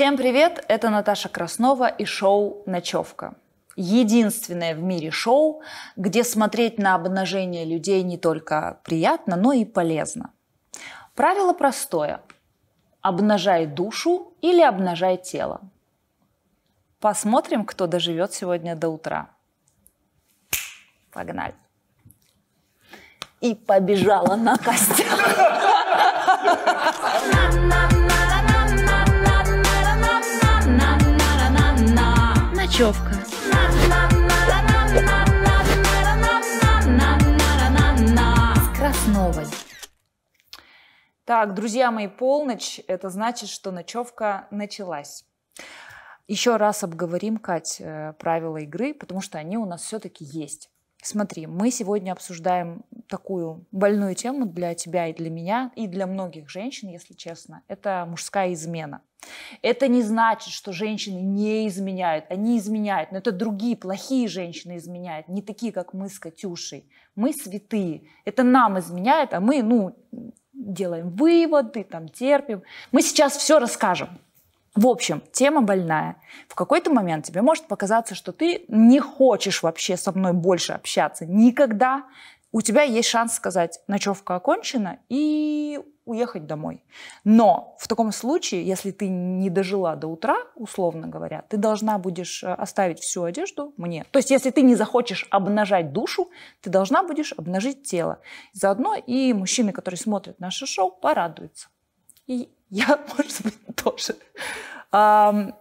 Всем привет! Это Наташа Краснова и шоу «Ночевка». Единственное в мире шоу, где смотреть на обнажение людей не только приятно, но и полезно. Правило простое. Обнажай душу или обнажай тело. Посмотрим, кто доживет сегодня до утра. Погнали. И побежала на костях. Хрущевка. С Красновой. Так, друзья мои, полночь. Это значит, что ночевка началась. Еще раз обговорим, Кать, э, правила игры, потому что они у нас все-таки есть. Смотри, мы сегодня обсуждаем такую больную тему для тебя и для меня, и для многих женщин, если честно. Это мужская измена. Это не значит, что женщины не изменяют. Они изменяют, но это другие плохие женщины изменяют, не такие, как мы с Катюшей. Мы святые. Это нам изменяет, а мы, ну, делаем выводы, там терпим. Мы сейчас все расскажем. В общем, тема больная. В какой-то момент тебе может показаться, что ты не хочешь вообще со мной больше общаться никогда. У тебя есть шанс сказать, ночевка окончена, и уехать домой. Но в таком случае, если ты не дожила до утра, условно говоря, ты должна будешь э, оставить всю одежду мне. То есть, если ты не захочешь обнажать душу, ты должна будешь обнажить тело. Заодно и мужчины, которые смотрят наше шоу, порадуются. И я, может быть, тоже.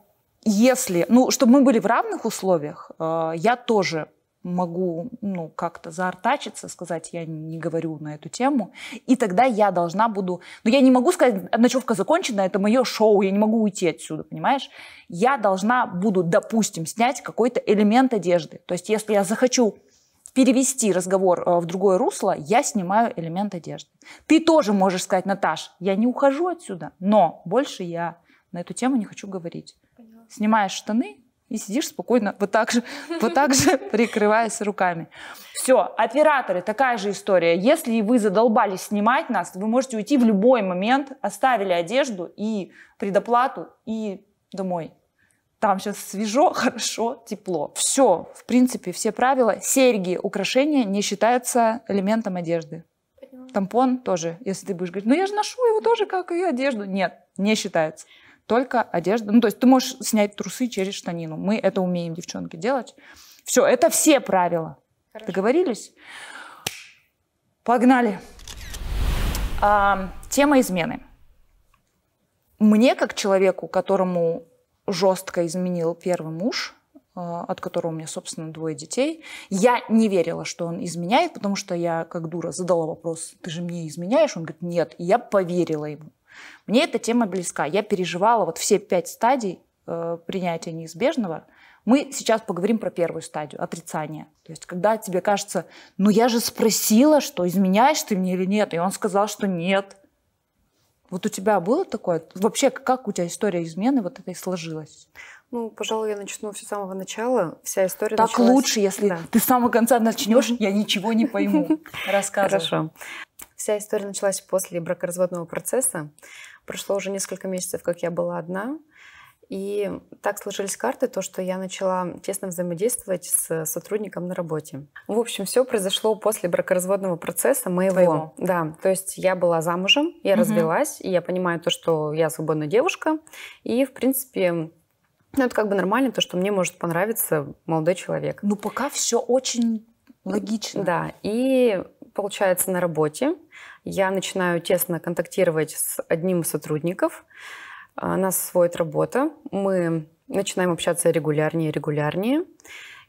если, ну, чтобы мы были в равных условиях, э, я тоже могу ну, как-то заортачиться, сказать, я не говорю на эту тему, и тогда я должна буду... Но ну, я не могу сказать, ночевка закончена, это мое шоу, я не могу уйти отсюда, понимаешь? Я должна буду, допустим, снять какой-то элемент одежды. То есть если я захочу перевести разговор э, в другое русло, я снимаю элемент одежды. Ты тоже можешь сказать, Наташ, я не ухожу отсюда, но больше я на эту тему не хочу говорить. Поняла. Снимаешь штаны и сидишь спокойно, вот так же, вот так же прикрываясь руками. Все, операторы, такая же история. Если вы задолбались снимать нас, вы можете уйти в любой момент, оставили одежду и предоплату, и домой. Там сейчас свежо, хорошо, тепло. Все, в принципе, все правила. Серьги, украшения не считаются элементом одежды. Тампон тоже, если ты будешь говорить, ну я же ношу его тоже, как и одежду. Нет, не считается. Только одежда. Ну, то есть ты можешь снять трусы через штанину. Мы это умеем, девчонки, делать. Все, это все правила. Хорошо. Договорились? Погнали. А, тема измены. Мне, как человеку, которому жестко изменил первый муж, э, от которого у меня, собственно, двое детей. Я не верила, что он изменяет, потому что я, как дура, задала вопрос, ты же мне изменяешь? Он говорит, нет. И я поверила ему. Мне эта тема близка. Я переживала вот все пять стадий э, принятия неизбежного. Мы сейчас поговорим про первую стадию – отрицание. То есть когда тебе кажется, ну я же спросила, что изменяешь ты мне или нет, и он сказал, что нет. Вот у тебя было такое? Вообще, как у тебя история измены вот этой сложилась? Ну, пожалуй, я начну все с самого начала. Вся история Так началась... лучше, если да. ты с самого конца начнешь, я ничего не пойму. Рассказывай. Хорошо. Вся история началась после бракоразводного процесса. Прошло уже несколько месяцев, как я была одна. И так сложились карты, то, что я начала тесно взаимодействовать с сотрудником на работе. В общем, все произошло после бракоразводного процесса моего. Твоего. Да, то есть я была замужем, я угу. развелась, и я понимаю то, что я свободная девушка. И, в принципе, ну, это как бы нормально, то, что мне может понравиться молодой человек. Ну, пока все очень логично. Да, и получается на работе я начинаю тесно контактировать с одним из сотрудников, а, нас сводит работа, мы начинаем общаться регулярнее и регулярнее.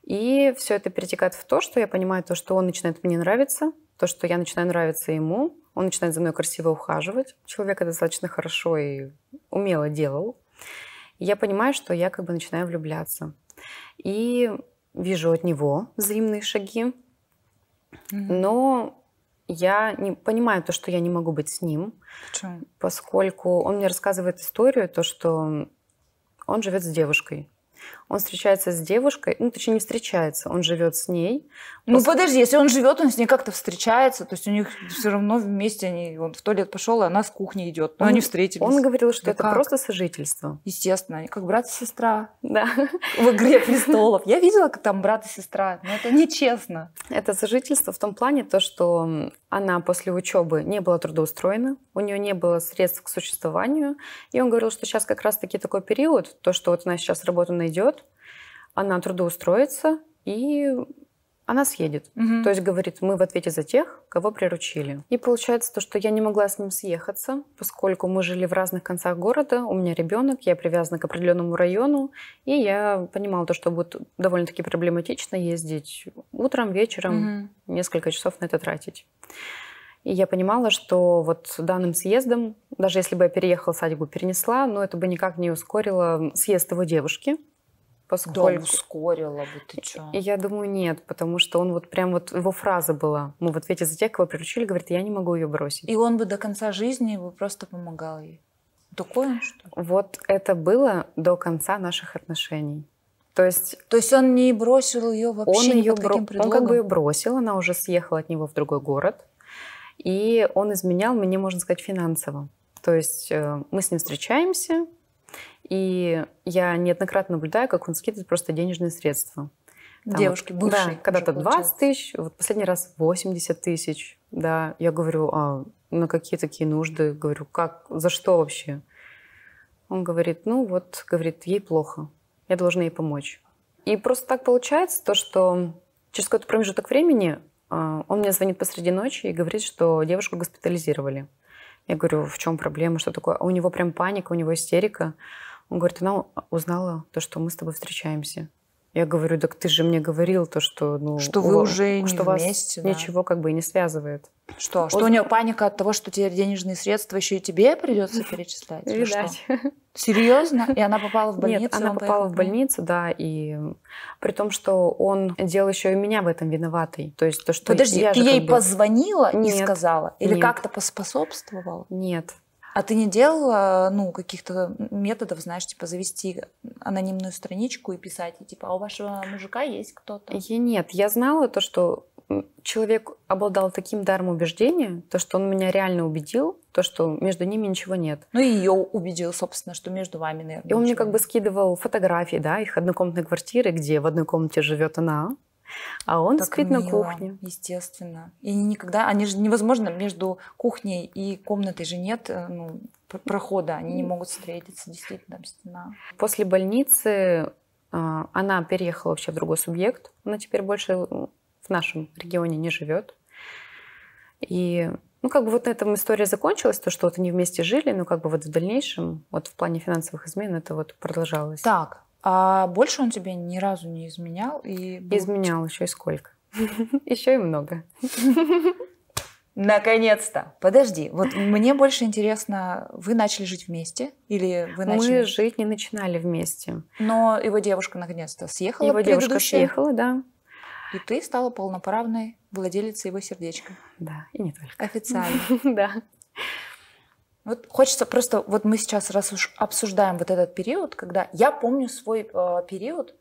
И все это перетекает в то, что я понимаю то, что он начинает мне нравиться, то, что я начинаю нравиться ему, он начинает за мной красиво ухаживать. Человек достаточно хорошо и умело делал. я понимаю, что я как бы начинаю влюбляться. И вижу от него взаимные шаги, но я не понимаю то, что я не могу быть с ним. Почему? Поскольку он мне рассказывает историю, то, что он живет с девушкой он встречается с девушкой, ну, точнее, не встречается, он живет с ней. Ну, Пос... подожди, если он живет, он с ней как-то встречается, то есть у них все равно вместе они, он в туалет пошел, и она с кухни идет, но ну, он, они встретились. Он говорил, что да это как? просто сожительство. Естественно, они как брат и сестра. Да. В «Игре престолов». Я видела, как там брат и сестра, но это нечестно. Это сожительство в том плане, то, что она после учебы не была трудоустроена, у нее не было средств к существованию, и он говорил, что сейчас как раз-таки такой период, то, что вот она сейчас работу найдет, она трудоустроится, и она съедет. Угу. То есть говорит, мы в ответе за тех, кого приручили. И получается то, что я не могла с ним съехаться, поскольку мы жили в разных концах города, у меня ребенок, я привязана к определенному району, и я понимала то, что будет довольно-таки проблематично ездить утром, вечером, угу. несколько часов на это тратить. И я понимала, что вот с данным съездом, даже если бы я переехала садьбу, перенесла, но это бы никак не ускорило съезд его девушки. Поскольку... Да, ускорила бы ты что. Я думаю, нет, потому что он вот прям вот, его фраза была, мы вот ответе за тех, кого приручили, говорит, я не могу ее бросить. И он бы до конца жизни бы просто помогал ей. Такое? что ли? Вот это было до конца наших отношений. То есть, То есть он не бросил ее вообще он ни ее под каким предлогом? Он как бы ее бросил, она уже съехала от него в другой город. И он изменял мне, можно сказать, финансово. То есть э, мы с ним встречаемся, и я неоднократно наблюдаю, как он скидывает просто денежные средства. Там Девушки вот, бывшие. Да, когда-то 20 тысяч, вот последний раз 80 тысяч. Да, я говорю, а на какие такие нужды? Говорю, как, за что вообще? Он говорит, ну вот, говорит, ей плохо, я должна ей помочь. И просто так получается то, что через какой-то промежуток времени а, он мне звонит посреди ночи и говорит, что девушку госпитализировали. Я говорю, в чем проблема, что такое? А у него прям паника, у него истерика. Он говорит, она узнала то, что мы с тобой встречаемся. Я говорю, так ты же мне говорил то, что... Ну, что вы у, уже не что вместе. Вас да. Ничего как бы и не связывает. Что? А что Он... у нее паника от того, что теперь денежные средства еще и тебе придется перечислять? Видать. Серьезно? И она попала в больницу? Нет, она попала в больницу, да, и при том, что он делал еще и меня в этом виноватой. То есть то, что Подожди, я ты ей бы... позвонила и сказала? Или как-то поспособствовала? Нет, а ты не делала, ну, каких-то методов, знаешь, типа завести анонимную страничку и писать, и типа, а у вашего мужика есть кто-то? Я нет, я знала то, что человек обладал таким даром убеждения, то, что он меня реально убедил, то, что между ними ничего нет. Ну и ее убедил, собственно, что между вами, наверное. И он мне как бы скидывал фотографии, да, их однокомнатной квартиры, где в одной комнате живет она, а он так спит мило, на кухне. Естественно. И никогда, они же невозможно между кухней и комнатой же нет э, ну, прохода, они не могут встретиться, действительно там стена. После больницы а, она переехала вообще в другой субъект, она теперь больше в нашем регионе не живет. И ну, как бы вот на этом история закончилась, то, что вот они вместе жили, но как бы вот в дальнейшем, вот в плане финансовых измен это вот продолжалось. Так, а больше он тебе ни разу не изменял? И был... Изменял еще и сколько. Еще и много. Наконец-то! Подожди, вот мне больше интересно, вы начали жить вместе или вы начали... Мы жить не начинали вместе. Но его девушка наконец-то съехала. Его девушка съехала, да. И ты стала полноправной владелицей его сердечка. Да, и не только. Официально. Да. Вот хочется просто, вот мы сейчас раз уж обсуждаем вот этот период, когда я помню свой э, период,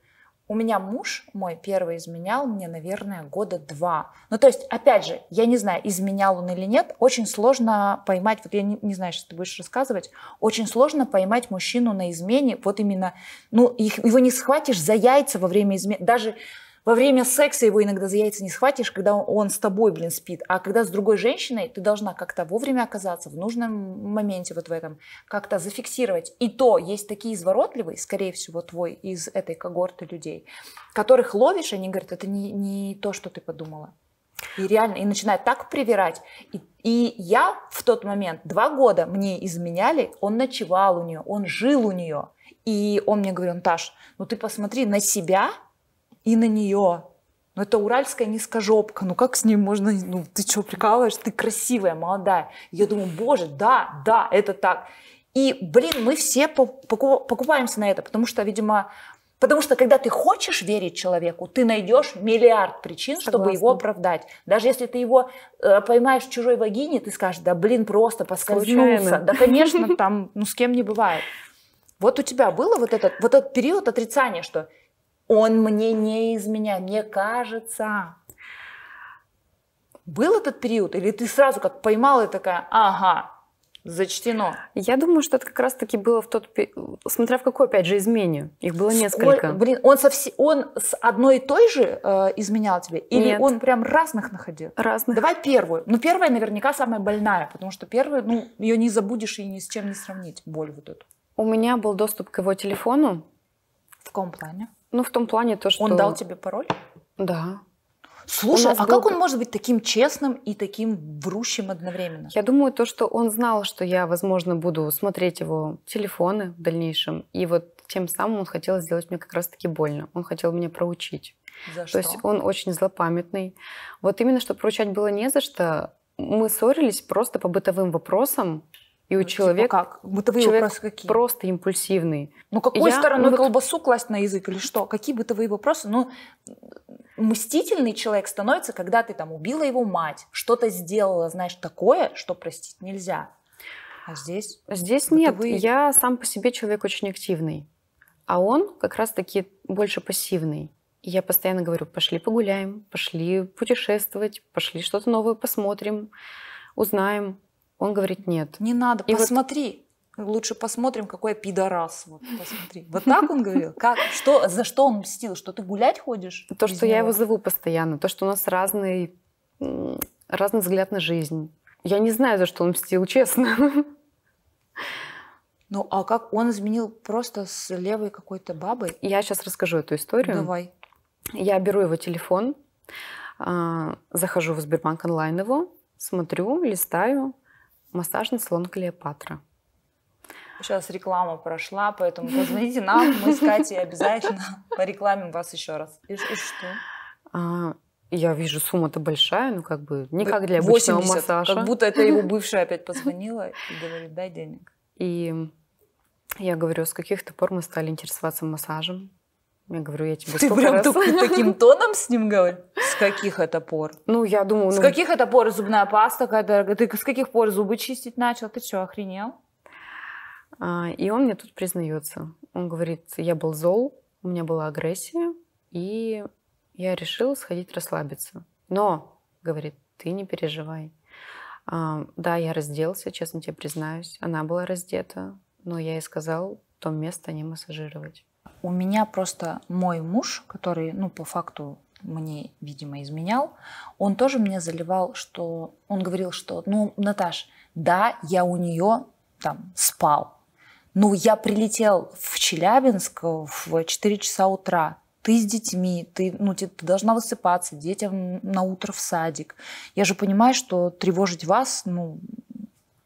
у меня муж мой первый изменял мне, наверное, года два. Ну, то есть, опять же, я не знаю, изменял он или нет, очень сложно поймать, вот я не, не знаю, что ты будешь рассказывать, очень сложно поймать мужчину на измене, вот именно, ну, их, его не схватишь за яйца во время измены, даже во время секса его иногда за яйца не схватишь, когда он с тобой, блин, спит. А когда с другой женщиной, ты должна как-то вовремя оказаться в нужном моменте вот в этом, как-то зафиксировать. И то есть такие изворотливые, скорее всего, твой из этой когорты людей, которых ловишь, они говорят, это не, не то, что ты подумала. И реально, и начинает так привирать. И, и я в тот момент, два года мне изменяли, он ночевал у нее, он жил у нее. И он мне говорил, Наташ, ну ты посмотри на себя, и на нее. Ну, это уральская низкожопка, ну как с ней можно, ну ты что, прикалываешь, ты красивая, молодая. Я думаю, боже, да, да, это так. И, блин, мы все покупаемся на это, потому что, видимо, Потому что, когда ты хочешь верить человеку, ты найдешь миллиард причин, Согласна. чтобы его оправдать. Даже если ты его э, поймаешь в чужой вагине, ты скажешь, да блин, просто поскользнулся. Да, конечно, там ну, с кем не бывает. Вот у тебя было вот этот, вот этот период отрицания, что он мне не изменяет, мне кажется. Был этот период? Или ты сразу как поймала и такая, ага, зачтено? Я думаю, что это как раз-таки было в тот смотря в какой, опять же, измене. Их было несколько. Блин, он, со вс... он с одной и той же э, изменял тебе? Или Нет. он прям разных находил? Разных. Давай первую. Ну, первая наверняка самая больная, потому что первая, ну, ее не забудешь и ни с чем не сравнить, боль вот эту. У меня был доступ к его телефону. В каком плане? Ну, в том плане то, что... Он дал тебе пароль? Да. Слушай, а был... как он может быть таким честным и таким врущим одновременно? Я думаю, то, что он знал, что я, возможно, буду смотреть его телефоны в дальнейшем. И вот тем самым он хотел сделать мне как раз-таки больно. Он хотел меня проучить. За что? То есть он очень злопамятный. Вот именно, что проучать было не за что. Мы ссорились просто по бытовым вопросам. И у ну, типа человека как? Бытовые человек вопросы какие? просто импульсивный. Ну какой я, стороной ну, колбасу ну, вот... класть на язык или что? Какие бытовые вопросы? Ну мстительный человек становится, когда ты там убила его мать, что-то сделала, знаешь, такое, что простить нельзя. А здесь? Здесь бытовые... нет. Я сам по себе человек очень активный, а он как раз-таки больше пассивный. И я постоянно говорю, пошли погуляем, пошли путешествовать, пошли что-то новое посмотрим, узнаем. Он говорит, нет. Не надо, и посмотри. Вот... Лучше посмотрим, какой я пидорас. Вот, посмотри. Вот так он говорил? Как? Что, за что он мстил? Что ты гулять ходишь? То, что него? я его зову постоянно. То, что у нас разный, разный взгляд на жизнь. Я не знаю, за что он мстил, честно. Ну, а как он изменил просто с левой какой-то бабой? Я сейчас расскажу эту историю. Давай. Я беру его телефон, а, захожу в Сбербанк онлайн его, смотрю, листаю, массажный салон Клеопатра. Сейчас реклама прошла, поэтому позвоните нам, мы с Катей обязательно порекламим вас еще раз. И, и что? А, я вижу, сумма-то большая, ну как бы не как для обычного 80, массажа. Как будто это его бывшая опять позвонила и говорит, дай денег. И я говорю, с каких-то пор мы стали интересоваться массажем. Я говорю, я тебе Ты прям раз... так, таким тоном с ним говоришь? С каких это пор? Ну, я думаю... С ну... каких это пор зубная паста такая дорогая? Ты с каких пор зубы чистить начал? Ты что, охренел? А, и он мне тут признается. Он говорит, я был зол, у меня была агрессия, и я решил сходить расслабиться. Но, говорит, ты не переживай. А, да, я разделся, честно тебе признаюсь. Она была раздета, но я ей сказал, то место не массажировать. У меня просто мой муж, который, ну, по факту мне, видимо, изменял, он тоже мне заливал, что... Он говорил, что, ну, Наташ, да, я у нее там спал. Ну, я прилетел в Челябинск в 4 часа утра. Ты с детьми, ты, ну, ты, ты должна высыпаться, детям на утро в садик. Я же понимаю, что тревожить вас, ну,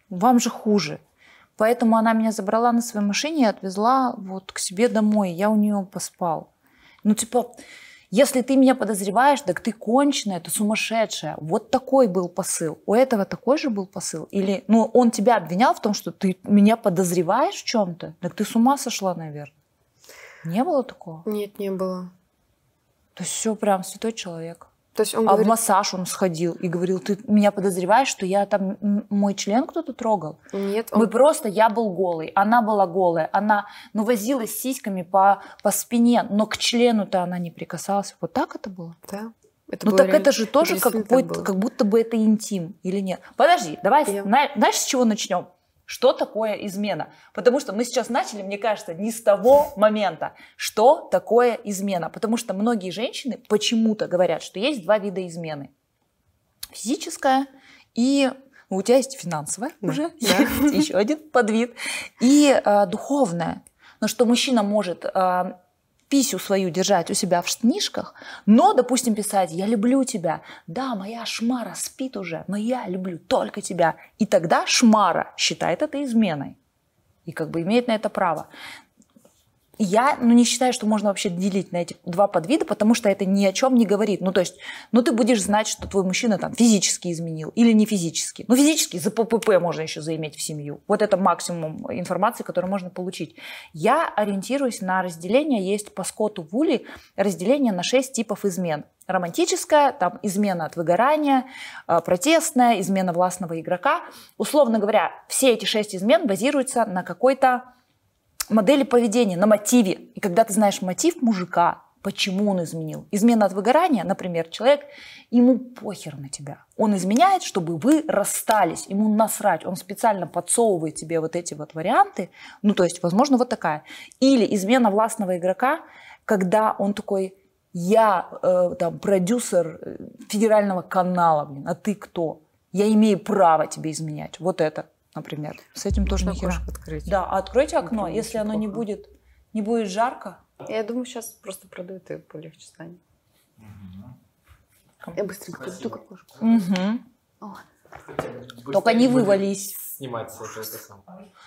вам же хуже. Поэтому она меня забрала на своей машине и отвезла вот к себе домой. Я у нее поспал. Ну, типа, если ты меня подозреваешь, так ты конченая, ты сумасшедшая. Вот такой был посыл. У этого такой же был посыл? Или, ну, он тебя обвинял в том, что ты меня подозреваешь в чем-то? Так ты с ума сошла, наверное. Не было такого? Нет, не было. То есть все прям святой человек. То есть он а говорит... в массаж он сходил и говорил, ты меня подозреваешь, что я там, мой член кто-то трогал? Нет. Он... Мы просто, я был голый, она была голая, она, ну, возилась сиськами по, по спине, но к члену-то она не прикасалась. Вот так это было? Да. Это ну так реально... это же тоже это как, будто, как будто бы это интим, или нет? Подожди, давай, я... знаешь, с чего начнем? Что такое измена? Потому что мы сейчас начали, мне кажется, не с того момента, что такое измена. Потому что многие женщины почему-то говорят, что есть два вида измены. Физическая и ну, у тебя есть финансовая да. уже, да. есть еще один подвид, и э, духовная. Но что мужчина может э, писю свою держать у себя в штанишках, но, допустим, писать «я люблю тебя», «да, моя шмара спит уже, но я люблю только тебя». И тогда шмара считает это изменой и как бы имеет на это право я ну, не считаю, что можно вообще делить на эти два подвида, потому что это ни о чем не говорит. Ну, то есть, ну, ты будешь знать, что твой мужчина там физически изменил или не физически. Ну, физически за ППП можно еще заиметь в семью. Вот это максимум информации, которую можно получить. Я ориентируюсь на разделение, есть по Скотту Вули разделение на шесть типов измен. Романтическая, там измена от выгорания, а, протестная, измена властного игрока. Условно говоря, все эти шесть измен базируются на какой-то модели поведения на мотиве. И когда ты знаешь мотив мужика, почему он изменил. Измена от выгорания, например, человек, ему похер на тебя. Он изменяет, чтобы вы расстались, ему насрать. Он специально подсовывает тебе вот эти вот варианты. Ну, то есть, возможно, вот такая. Или измена властного игрока, когда он такой, я э, там продюсер э, федерального канала, блин, а ты кто? Я имею право тебе изменять. Вот это например. С этим ну, тоже Можно нехило. открыть. Да, откройте окно, например, если оно плохо. не будет, не будет жарко. Я думаю, сейчас просто продают и полегче станет. Угу. Я быстренько Спасибо. подойду Угу. О, только не вывались. Снимать все это сам.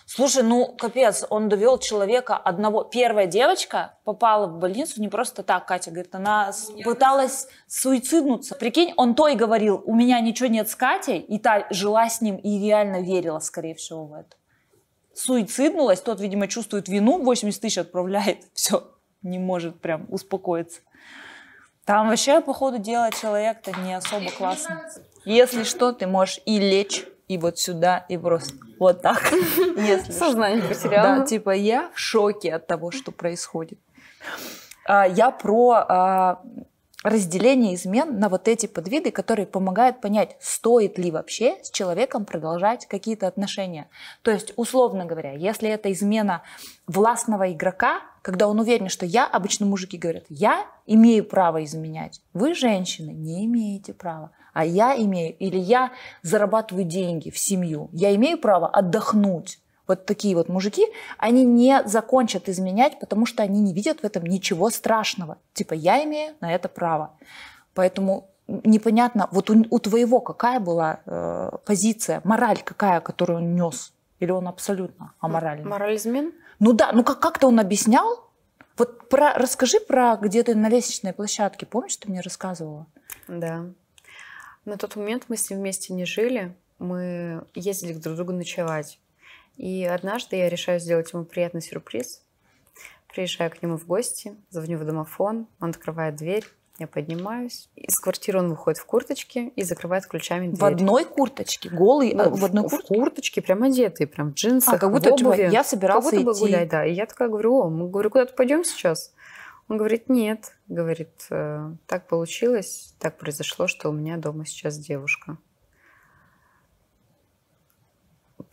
Слушай, ну капец, он довел человека одного. Первая девочка попала в больницу не просто так, Катя говорит, она Я пыталась суициднуться. Прикинь, он то и говорил, у меня ничего нет с Катей, и та жила с ним и реально верила, скорее всего, в это. Суициднулась, тот, видимо, чувствует вину, 80 тысяч отправляет, все, не может прям успокоиться. Там вообще, походу, делать человек-то не особо классно. Если что, ты можешь и лечь, и вот сюда, и просто вот так. Если Сознание потеряла. Да, типа я в шоке от того, что происходит. А, я про а, разделение измен на вот эти подвиды, которые помогают понять, стоит ли вообще с человеком продолжать какие-то отношения. То есть, условно говоря, если это измена властного игрока, когда он уверен, что я, обычно мужики говорят, я имею право изменять, вы, женщины, не имеете права, а я имею, или я зарабатываю деньги в семью, я имею право отдохнуть, вот такие вот мужики, они не закончат изменять, потому что они не видят в этом ничего страшного. Типа я имею на это право. Поэтому непонятно, вот у, у твоего какая была э, позиция, мораль какая, которую он нес? Или он абсолютно аморальный? Мораль измен? Ну да, ну как- как-то он объяснял. Вот про, расскажи про где ты на лестничной площадке, помнишь, ты мне рассказывала? Да. На тот момент мы с ним вместе не жили, мы ездили к друг другу ночевать. И однажды я решаю сделать ему приятный сюрприз. Приезжаю к нему в гости, звоню в домофон, он открывает дверь, я поднимаюсь. Из квартиры он выходит в курточке и закрывает ключами дверь. В одной курточке? Голый? Ну, в, а, в одной куртке? В курточке, прям одетый, прям в джинсах, а, как будто в типа, обуви. Я собирался как будто идти. бы гулять, да. И я такая говорю, о, мы, говорю, куда-то пойдем сейчас? Он говорит, нет. Говорит, «Э, так получилось, так произошло, что у меня дома сейчас девушка.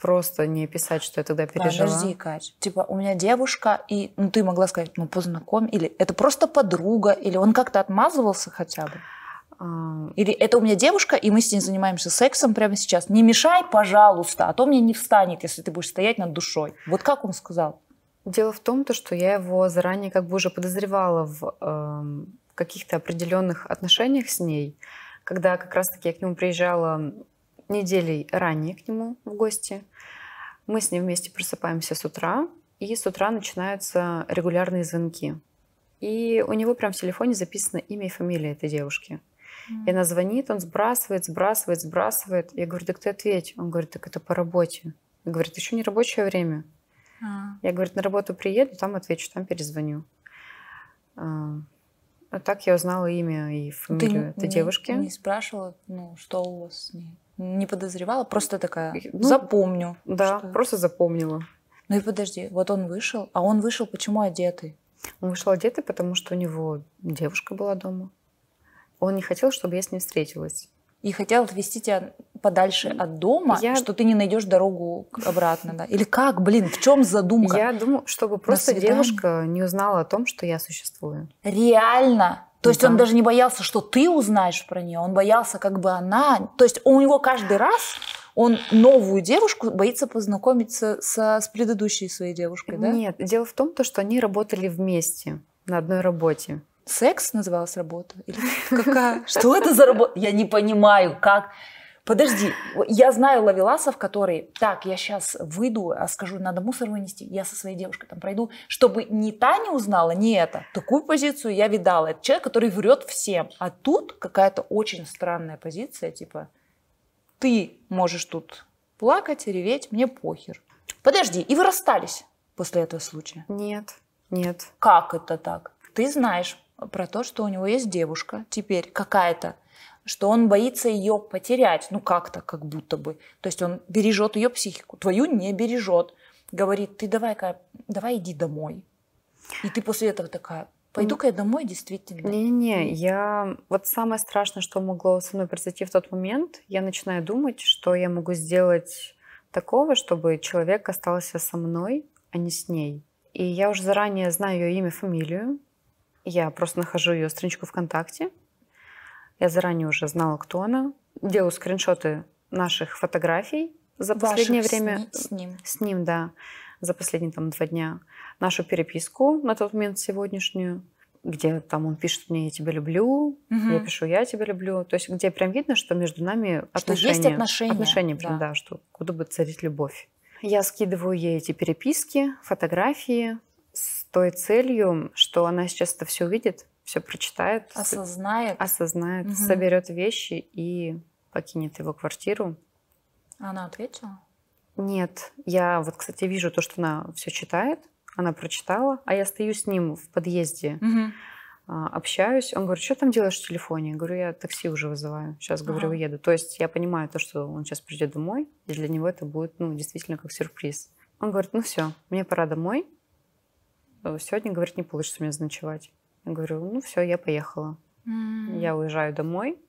просто не писать, что я тогда пережила. Подожди, Кать. Типа, у меня девушка, и ну, ты могла сказать, ну, познакомь, или это просто подруга, или он как-то отмазывался хотя бы. А, или это у меня девушка, и мы с ней занимаемся сексом прямо сейчас. Не мешай, пожалуйста, а то мне не встанет, если ты будешь стоять над душой. Вот как он сказал? Дело в том, то, что я его заранее как бы уже подозревала в э, каких-то определенных отношениях с ней, когда как раз-таки я к нему приезжала неделей ранее к нему в гости. Мы с ним вместе просыпаемся с утра, и с утра начинаются регулярные звонки. И у него прям в телефоне записано имя и фамилия этой девушки. Mm. И она звонит, он сбрасывает, сбрасывает, сбрасывает. Я говорю, так ты ответь. Он говорит, так это по работе. Я говорю, еще не рабочее время. Mm. Я говорю, на работу приеду, там отвечу, там перезвоню. А так я узнала имя и фамилию ты этой не, девушки. не спрашивала, ну, что у вас с ней? Не подозревала, просто такая, ну, запомню. Да, что... просто запомнила. Ну и подожди, вот он вышел, а он вышел почему одетый? Он вышел одетый, потому что у него девушка была дома. Он не хотел, чтобы я с ним встретилась. И хотел отвезти тебя подальше от дома, я... что ты не найдешь дорогу обратно, да? Или как, блин, в чем задумка? Я думаю, чтобы просто девушка не узнала о том, что я существую. Реально? То есть он даже не боялся, что ты узнаешь про нее, он боялся, как бы она... То есть у него каждый раз он новую девушку боится познакомиться со, с предыдущей своей девушкой, да? Нет, дело в том, то, что они работали вместе на одной работе. Секс называлась работа? Или какая? Что это за работа? Я не понимаю, как... Подожди, я знаю ловеласов, которые, так, я сейчас выйду, а скажу, надо мусор вынести, я со своей девушкой там пройду, чтобы ни та не узнала, ни это. Такую позицию я видала. Это человек, который врет всем. А тут какая-то очень странная позиция, типа, ты можешь тут плакать, реветь, мне похер. Подожди, и вы расстались после этого случая? Нет, нет. Как это так? Ты знаешь про то, что у него есть девушка теперь какая-то что он боится ее потерять, ну как-то, как будто бы. То есть он бережет ее психику, твою не бережет. Говорит, ты давай-ка, давай иди домой. И ты после этого такая, Пойду-ка я домой, действительно. Не-не-не, я... Вот самое страшное, что могло со мной произойти в тот момент, я начинаю думать, что я могу сделать такого, чтобы человек остался со мной, а не с ней. И я уже заранее знаю ее имя, фамилию. Я просто нахожу ее страничку ВКонтакте. Я заранее уже знала, кто она. Делаю скриншоты наших фотографий за последнее Ваших время. С, ним. С ним, да. За последние там два дня. Нашу переписку на тот момент сегодняшнюю где там он пишет мне «я тебя люблю», угу. я пишу «я тебя люблю». То есть где прям видно, что между нами отношения. есть отношения. Отношения, прям, да. да, что куда бы царить любовь. Я скидываю ей эти переписки, фотографии с той целью, что она сейчас это все увидит, все прочитает, осознает, осознает, угу. соберет вещи и покинет его квартиру. Она ответила? Нет, я вот, кстати, вижу то, что она все читает, она прочитала, а я стою с ним в подъезде, угу. общаюсь. Он говорит, что там делаешь в телефоне? Я говорю, я такси уже вызываю, сейчас, ага. говорю, уеду. То есть я понимаю то, что он сейчас придет домой, и для него это будет, ну, действительно как сюрприз. Он говорит, ну все, мне пора домой, э, сегодня, говорит, не получится у меня заночевать говорю, ну все, я поехала. Mm-hmm. Я уезжаю домой,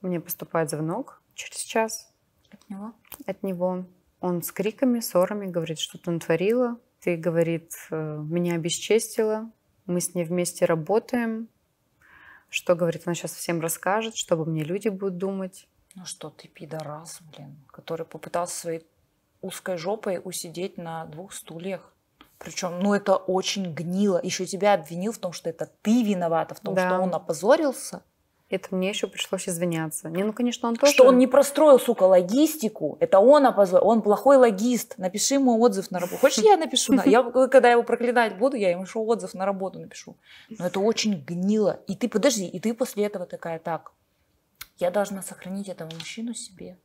мне поступает звонок через час. От него? От него. Он с криками, ссорами говорит, что ты натворила. Ты, говорит, э, меня обесчестила. Мы с ней вместе работаем. Что, говорит, она сейчас всем расскажет, что обо мне люди будут думать. Ну что ты, пидорас, блин, который попытался своей узкой жопой усидеть на двух стульях. Причем, ну это очень гнило. Еще тебя обвинил в том, что это ты виновата, в том, да. что он опозорился. Это мне еще пришлось извиняться. Не, ну, конечно, он тоже... Что он не простроил, сука, логистику. Это он опозорил. Он плохой логист. Напиши ему отзыв на работу. Хочешь, я напишу? На... Я, когда его проклинать буду, я ему еще отзыв на работу напишу. Но это очень гнило. И ты, подожди, и ты после этого такая, так, я должна сохранить этого мужчину себе.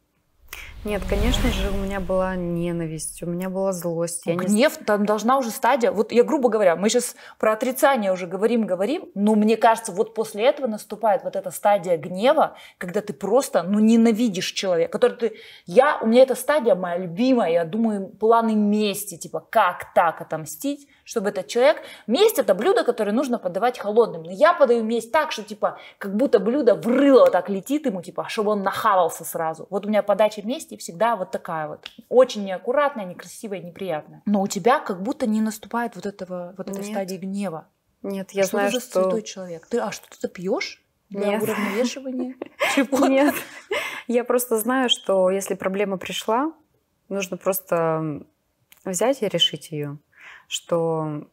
Нет, конечно же, у меня была ненависть, у меня была злость. Я Гнев, не... там должна уже стадия. Вот я грубо говоря, мы сейчас про отрицание уже говорим, говорим, но мне кажется, вот после этого наступает вот эта стадия гнева, когда ты просто, ну, ненавидишь человека, который ты... Я, у меня эта стадия моя любимая, я думаю, планы мести, типа, как так отомстить, чтобы этот человек... Месть это блюдо, которое нужно подавать холодным. Но я подаю месть так, что типа как будто блюдо в рыло так летит ему, типа, чтобы он нахавался сразу. Вот у меня подача мести всегда вот такая вот. Очень неаккуратная, некрасивая, неприятная. Но у тебя как будто не наступает вот этого, вот этой Нет. стадии гнева. Нет, я что знаю, же что... святой человек. Ты, а что-то пьешь? для уравновешивания? Нет. Я просто знаю, что если проблема пришла, нужно просто взять и решить ее что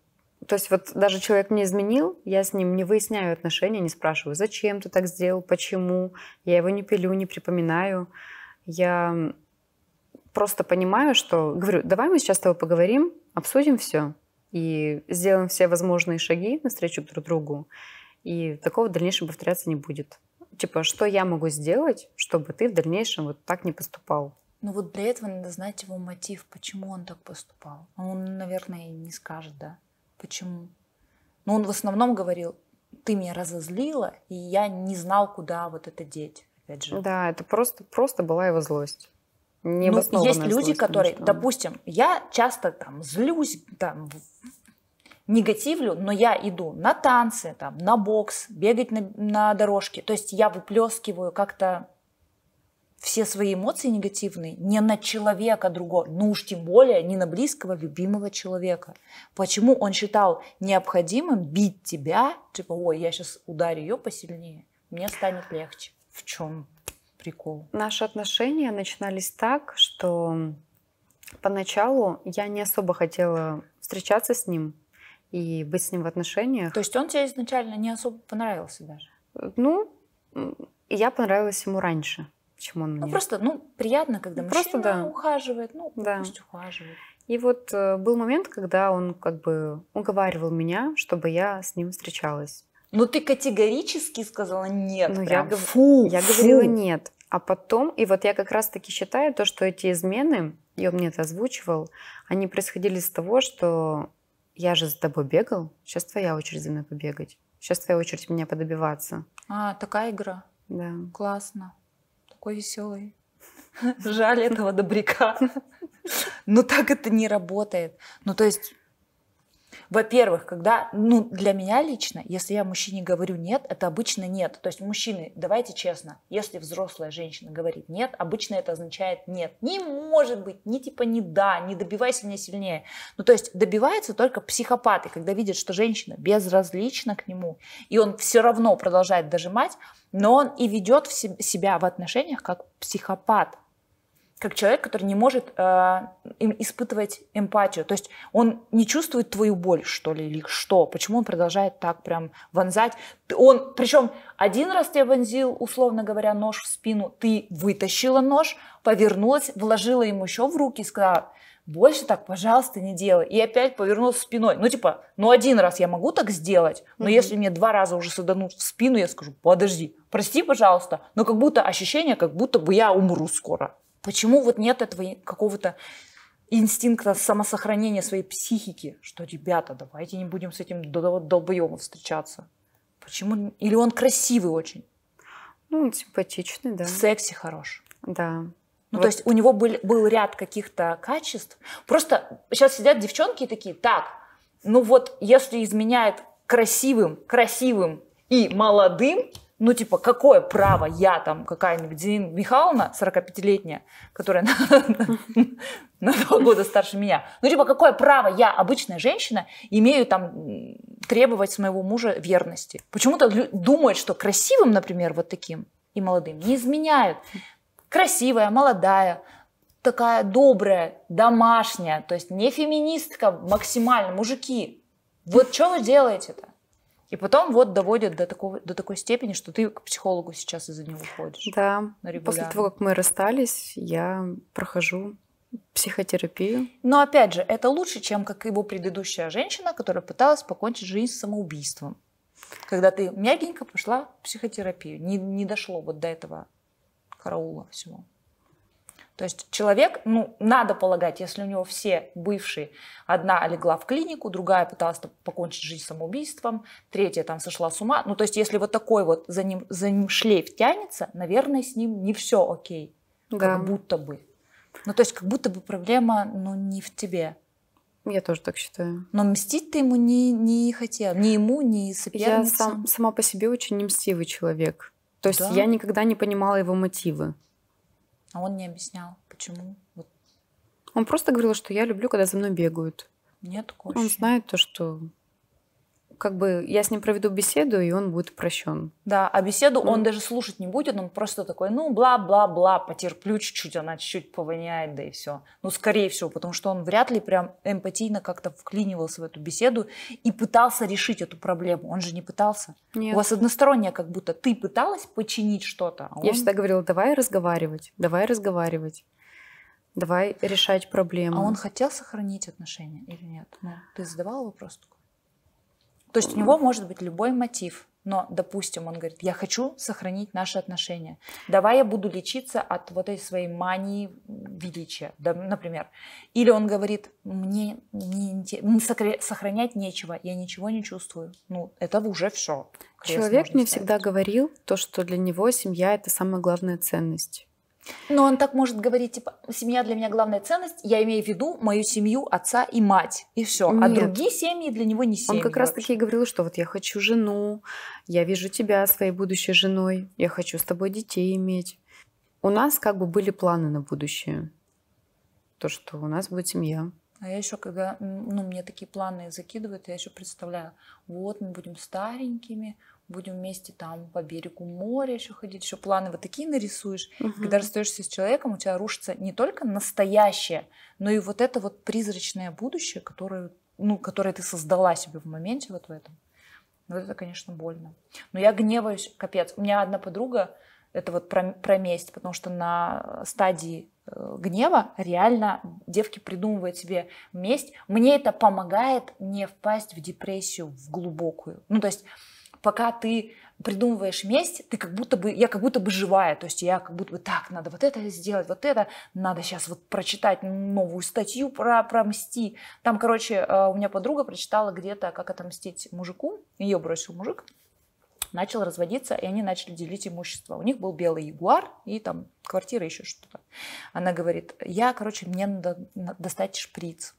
то есть вот даже человек мне изменил, я с ним не выясняю отношения, не спрашиваю, зачем ты так сделал, почему, я его не пилю, не припоминаю. Я просто понимаю, что... Говорю, давай мы сейчас с тобой поговорим, обсудим все и сделаем все возможные шаги навстречу друг другу, и такого в дальнейшем повторяться не будет. Типа, что я могу сделать, чтобы ты в дальнейшем вот так не поступал? Но ну, вот для этого надо знать его мотив, почему он так поступал. А он, наверное, не скажет, да, почему. Но он в основном говорил, ты меня разозлила, и я не знал, куда вот это деть. Опять же. Да, это просто, просто была его злость. Не ну, есть злость, люди, которые, что... допустим, я часто там злюсь, там негативлю, но я иду на танцы, там, на бокс, бегать на, на дорожке. То есть я выплескиваю как-то все свои эмоции негативные не на человека другого, ну уж тем более не на близкого, любимого человека. Почему он считал необходимым бить тебя, типа, ой, я сейчас ударю ее посильнее, мне станет легче. В чем прикол? Наши отношения начинались так, что поначалу я не особо хотела встречаться с ним и быть с ним в отношениях. То есть он тебе изначально не особо понравился даже? Ну, я понравилась ему раньше. Почему он ну, мне? просто, ну, приятно, когда ну, мужчина да. ухаживает, ну, да. пусть ухаживает. И вот э, был момент, когда он как бы уговаривал меня, чтобы я с ним встречалась. Но ну, ты категорически сказала нет. Ну, прям. я, фу, я фу. говорила нет. А потом, и вот я как раз-таки считаю то, что эти измены, и он мне это озвучивал, они происходили из того, что я же за тобой бегал, сейчас твоя очередь за мной побегать. Сейчас твоя очередь меня подобиваться. А, такая игра. Да. Классно такой веселый. Жаль этого добряка. Но так это не работает. Ну, то есть во-первых, когда, ну, для меня лично, если я мужчине говорю нет, это обычно нет. То есть, мужчины, давайте честно, если взрослая женщина говорит нет, обычно это означает нет. Не может быть, не типа не да, не добивайся меня сильнее. Ну, то есть, добиваются только психопаты, когда видят, что женщина безразлична к нему, и он все равно продолжает дожимать, но он и ведет в себя в отношениях как психопат, как человек, который не может э, испытывать эмпатию. То есть он не чувствует твою боль, что ли, или что? Почему он продолжает так прям вонзать? Он, причем один раз тебе вонзил, условно говоря, нож в спину, ты вытащила нож, повернулась, вложила ему еще в руки и сказала, больше так, пожалуйста, не делай. И опять повернулась спиной. Ну, типа, ну один раз я могу так сделать, но mm-hmm. если мне два раза уже саданут в спину, я скажу, подожди, прости, пожалуйста. Но как будто ощущение, как будто бы я умру скоро. Почему вот нет этого какого-то инстинкта самосохранения своей психики, что, ребята, давайте не будем с этим долбоемом встречаться? Почему? Или он красивый очень? Ну, он симпатичный, да. В сексе хорош. Да. Ну, вот. то есть у него был, был ряд каких-то качеств. Просто сейчас сидят девчонки и такие, так, ну вот если изменяет красивым, красивым и молодым, ну, типа, какое право я там, какая-нибудь Дина Михайловна, 45-летняя, которая на два года старше меня, ну, типа, какое право я, обычная женщина, имею там требовать с моего мужа верности? Почему-то думают, что красивым, например, вот таким и молодым не изменяют. Красивая, молодая, такая добрая, домашняя, то есть не феминистка максимально, мужики. Вот что вы делаете-то? И потом вот доводят до, такого, до такой степени, что ты к психологу сейчас из-за него ходишь. Да. После того, как мы расстались, я прохожу психотерапию. Но опять же, это лучше, чем как его предыдущая женщина, которая пыталась покончить жизнь самоубийством. Когда ты мягенько пошла в психотерапию, не, не дошло вот до этого караула всего. То есть человек, ну, надо полагать, если у него все бывшие, одна легла в клинику, другая пыталась покончить жизнь самоубийством, третья там сошла с ума. Ну, то есть если вот такой вот за ним, за ним шлейф тянется, наверное, с ним не все окей. Да. Как будто бы. Ну, то есть как будто бы проблема, ну, не в тебе. Я тоже так считаю. Но мстить ты ему не, не хотел. Ни ему, ни соперницам. Я сам, сама по себе очень не мстивый человек. То есть да. я никогда не понимала его мотивы. А он не объяснял, почему. Вот. Он просто говорил, что я люблю, когда за мной бегают. Нет такого Он знает то, что как бы я с ним проведу беседу, и он будет прощен. Да, а беседу mm. он ну. даже слушать не будет, он просто такой, ну, бла-бла-бла, потерплю чуть-чуть, она чуть-чуть повоняет, да и все. Ну, скорее всего, потому что он вряд ли прям эмпатийно как-то вклинивался в эту беседу и пытался решить эту проблему. Он же не пытался. Нет. У вас односторонняя как будто. Ты пыталась починить что-то, а он... Я всегда говорила, давай разговаривать, давай разговаривать. Давай решать проблему. А он хотел сохранить отношения или нет? Ну, ты задавала вопрос такой? То есть у него может быть любой мотив, но, допустим, он говорит, я хочу сохранить наши отношения. Давай я буду лечиться от вот этой своей мании величия, да, например. Или он говорит, мне, не сохранять нечего, я ничего не чувствую. Ну, это уже все. Человек мне всегда говорил то, что для него семья – это самая главная ценность. Но он так может говорить, типа, семья для меня главная ценность, я имею в виду мою семью, отца и мать, и все. А другие семьи для него не семьи. Он как раз таки говорил, что вот я хочу жену, я вижу тебя своей будущей женой, я хочу с тобой детей иметь. У нас как бы были планы на будущее. То, что у нас будет семья. А я еще, когда ну, мне такие планы закидывают, я еще представляю, вот мы будем старенькими, будем вместе там по берегу моря еще ходить, еще планы вот такие нарисуешь. Угу. Когда расстаешься с человеком, у тебя рушится не только настоящее, но и вот это вот призрачное будущее, которое, ну, которое ты создала себе в моменте вот в этом. Вот это, конечно, больно. Но я гневаюсь, капец. У меня одна подруга, это вот про, про месть, потому что на стадии э, гнева реально девки придумывают себе месть. Мне это помогает не впасть в депрессию, в глубокую. Ну, то есть пока ты придумываешь месть, ты как будто бы, я как будто бы живая, то есть я как будто бы так, надо вот это сделать, вот это, надо сейчас вот прочитать новую статью про, про мсти. Там, короче, э, у меня подруга прочитала где-то, как отомстить мужику, ее бросил мужик, начал разводиться, и они начали делить имущество. У них был белый ягуар и там квартира еще что-то. Она говорит, я, короче, мне надо достать шприц.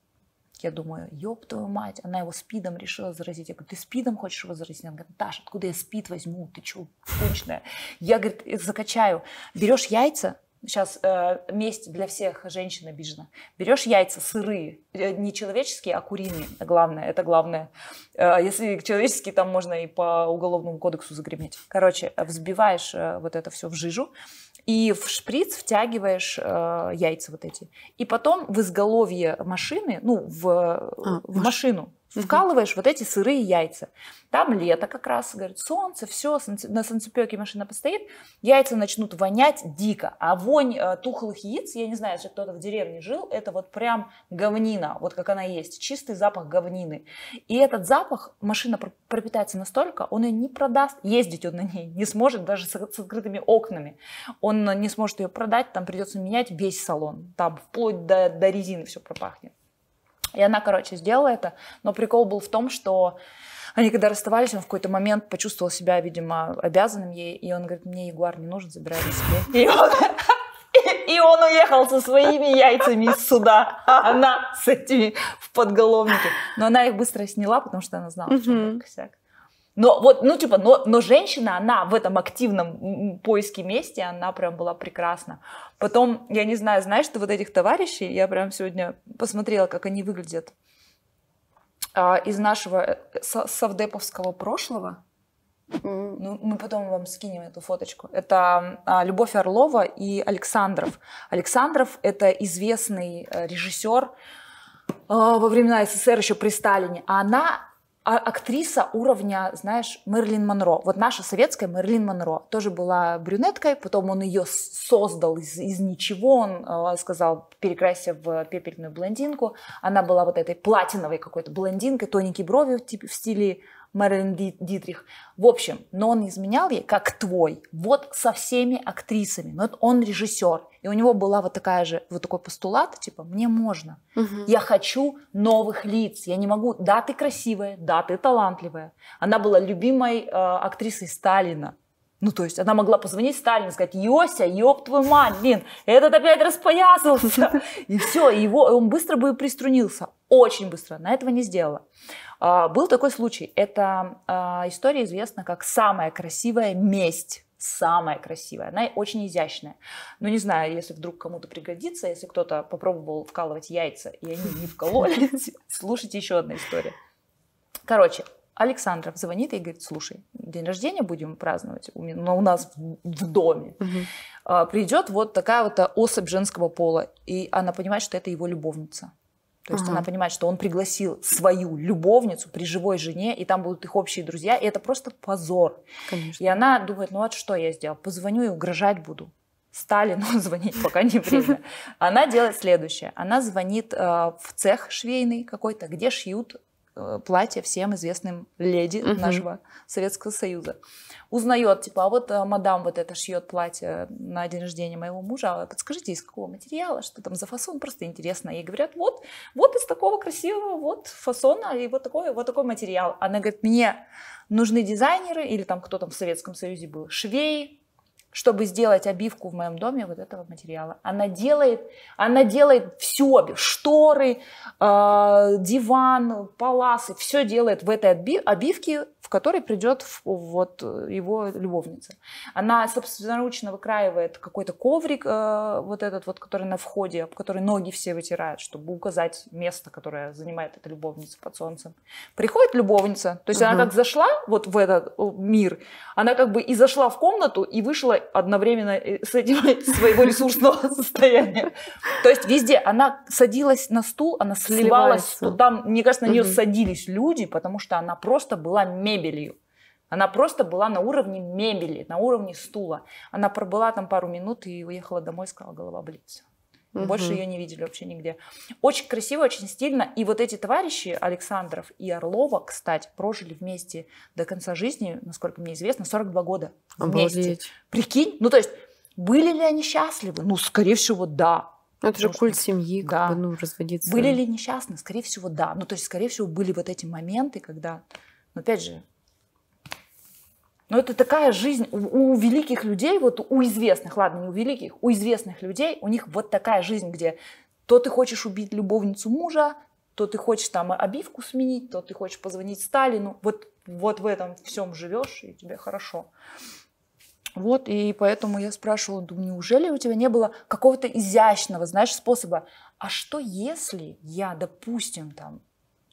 Я думаю, ёб твою мать, она его спидом решила заразить. Я говорю, ты спидом хочешь его заразить? Она говорит, Наташа, откуда я спид возьму? Ты чё, конченая? Я, говорит, закачаю. Берешь яйца, Сейчас э, месть для всех женщин обижена. Берешь яйца сырые, э, не человеческие, а куриные, главное, это главное. Э, если человеческие, там можно и по уголовному кодексу загреметь. Короче, взбиваешь э, вот это все в жижу, и в шприц втягиваешь э, яйца вот эти. И потом в изголовье машины, ну, в, а, в машину, Вкалываешь вот эти сырые яйца. Там лето как раз, говорит, солнце, все, на солнцепеке машина постоит, яйца начнут вонять дико. А вонь э, тухлых яиц, я не знаю, если кто-то в деревне жил, это вот прям говнина, вот как она есть, чистый запах говнины. И этот запах машина пропитается настолько, он ее не продаст, ездить он на ней не сможет, даже с, с открытыми окнами. Он не сможет ее продать, там придется менять весь салон, там вплоть до, до резины все пропахнет. И она, короче, сделала это. Но прикол был в том, что они когда расставались, он в какой-то момент почувствовал себя, видимо, обязанным ей. И он говорит, мне Ягуар не нужен, забирай себе. И он, и он уехал со своими яйцами из суда, а она с этими в подголовнике. Но она их быстро сняла, потому что она знала, что это косяк. Но вот, ну типа, но, но женщина, она в этом активном поиске мести, она прям была прекрасна. Потом, я не знаю, знаешь, ты вот этих товарищей, я прям сегодня посмотрела, как они выглядят а, из нашего э, совдеповского прошлого. Ну, мы потом вам скинем эту фоточку. Это а, Любовь Орлова и Александров. Александров это известный э, режиссер а, во времена СССР еще при Сталине. А она а актриса уровня, знаешь, Мерлин Монро. Вот наша советская Мерлин Монро тоже была брюнеткой, потом он ее создал из, из ничего, он э, сказал, перекрасься в пепельную блондинку. Она была вот этой платиновой какой-то блондинкой, тоненькие брови типа, в стиле Мэрилин Дитрих. В общем, но он изменял ей как твой, вот со всеми актрисами. Но он режиссер, и у него была вот такая же, вот такой постулат, типа, мне можно. Угу. Я хочу новых лиц, я не могу. Да, ты красивая, да, ты талантливая. Она была любимой э, актрисой Сталина. Ну, то есть она могла позвонить Сталину и сказать, Йося, ёб твою мать, блин, этот опять распоясался. И все, его, он быстро бы приструнился, очень быстро. Она этого не сделала. А, был такой случай. Это а, история известна как «Самая красивая месть» самая красивая. Она очень изящная. Но ну, не знаю, если вдруг кому-то пригодится, если кто-то попробовал вкалывать яйца, и они не вкололи, слушайте еще одна история. Короче, Александров звонит и говорит, слушай, день рождения будем праздновать, но у нас в доме. А, Придет вот такая вот особь женского пола, и она понимает, что это его любовница. То есть ага. она понимает, что он пригласил свою любовницу при живой жене, и там будут их общие друзья, и это просто позор. Конечно. И она думает, ну вот а что я сделал? Позвоню и угрожать буду. Сталину звонить пока не время. Она делает следующее. Она звонит э, в цех швейный какой-то, где шьют э, платья всем известным леди угу. нашего Советского Союза узнает, типа, а вот э, мадам вот это шьет платье на день рождения моего мужа, а подскажите, из какого материала, что там за фасон, просто интересно. И говорят, вот, вот из такого красивого вот фасона и вот такой, вот такой материал. Она говорит, мне нужны дизайнеры, или там кто там в Советском Союзе был, швей, чтобы сделать обивку в моем доме вот этого материала. Она делает, она делает все, шторы, э, диван, паласы, все делает в этой обивке, в которой придет вот его любовница. Она собственноручно выкраивает какой-то коврик, э, вот этот вот, который на входе, об который ноги все вытирают, чтобы указать место, которое занимает эта любовница под солнцем. Приходит любовница, то есть угу. она как зашла вот в этот мир, она как бы и зашла в комнату, и вышла одновременно с этим своего ресурсного состояния. То есть везде она садилась на стул, она сливалась. Там, мне кажется, на нее садились люди, потому что она просто была мебелью. Она просто была на уровне мебели, на уровне стула. Она пробыла там пару минут и уехала домой, сказала, голова болит. Угу. Больше ее не видели вообще нигде. Очень красиво, очень стильно. И вот эти товарищи, Александров и Орлова, кстати, прожили вместе до конца жизни, насколько мне известно, 42 года. Обалдеть. Вместе. Прикинь, ну то есть были ли они счастливы? Ну, скорее всего, да. Ну, это же культ что... семьи, да. как бы, ну, разводиться. Были ли несчастны? Скорее всего, да. Ну, то есть, скорее всего, были вот эти моменты, когда... Но ну, опять же, но это такая жизнь у, у великих людей, вот у известных, ладно, не у великих, у известных людей, у них вот такая жизнь, где то ты хочешь убить любовницу мужа, то ты хочешь там обивку сменить, то ты хочешь позвонить Сталину. Вот, вот в этом всем живешь, и тебе хорошо. Вот, и поэтому я спрашивала, думаю, неужели у тебя не было какого-то изящного, знаешь, способа? А что если я, допустим, там,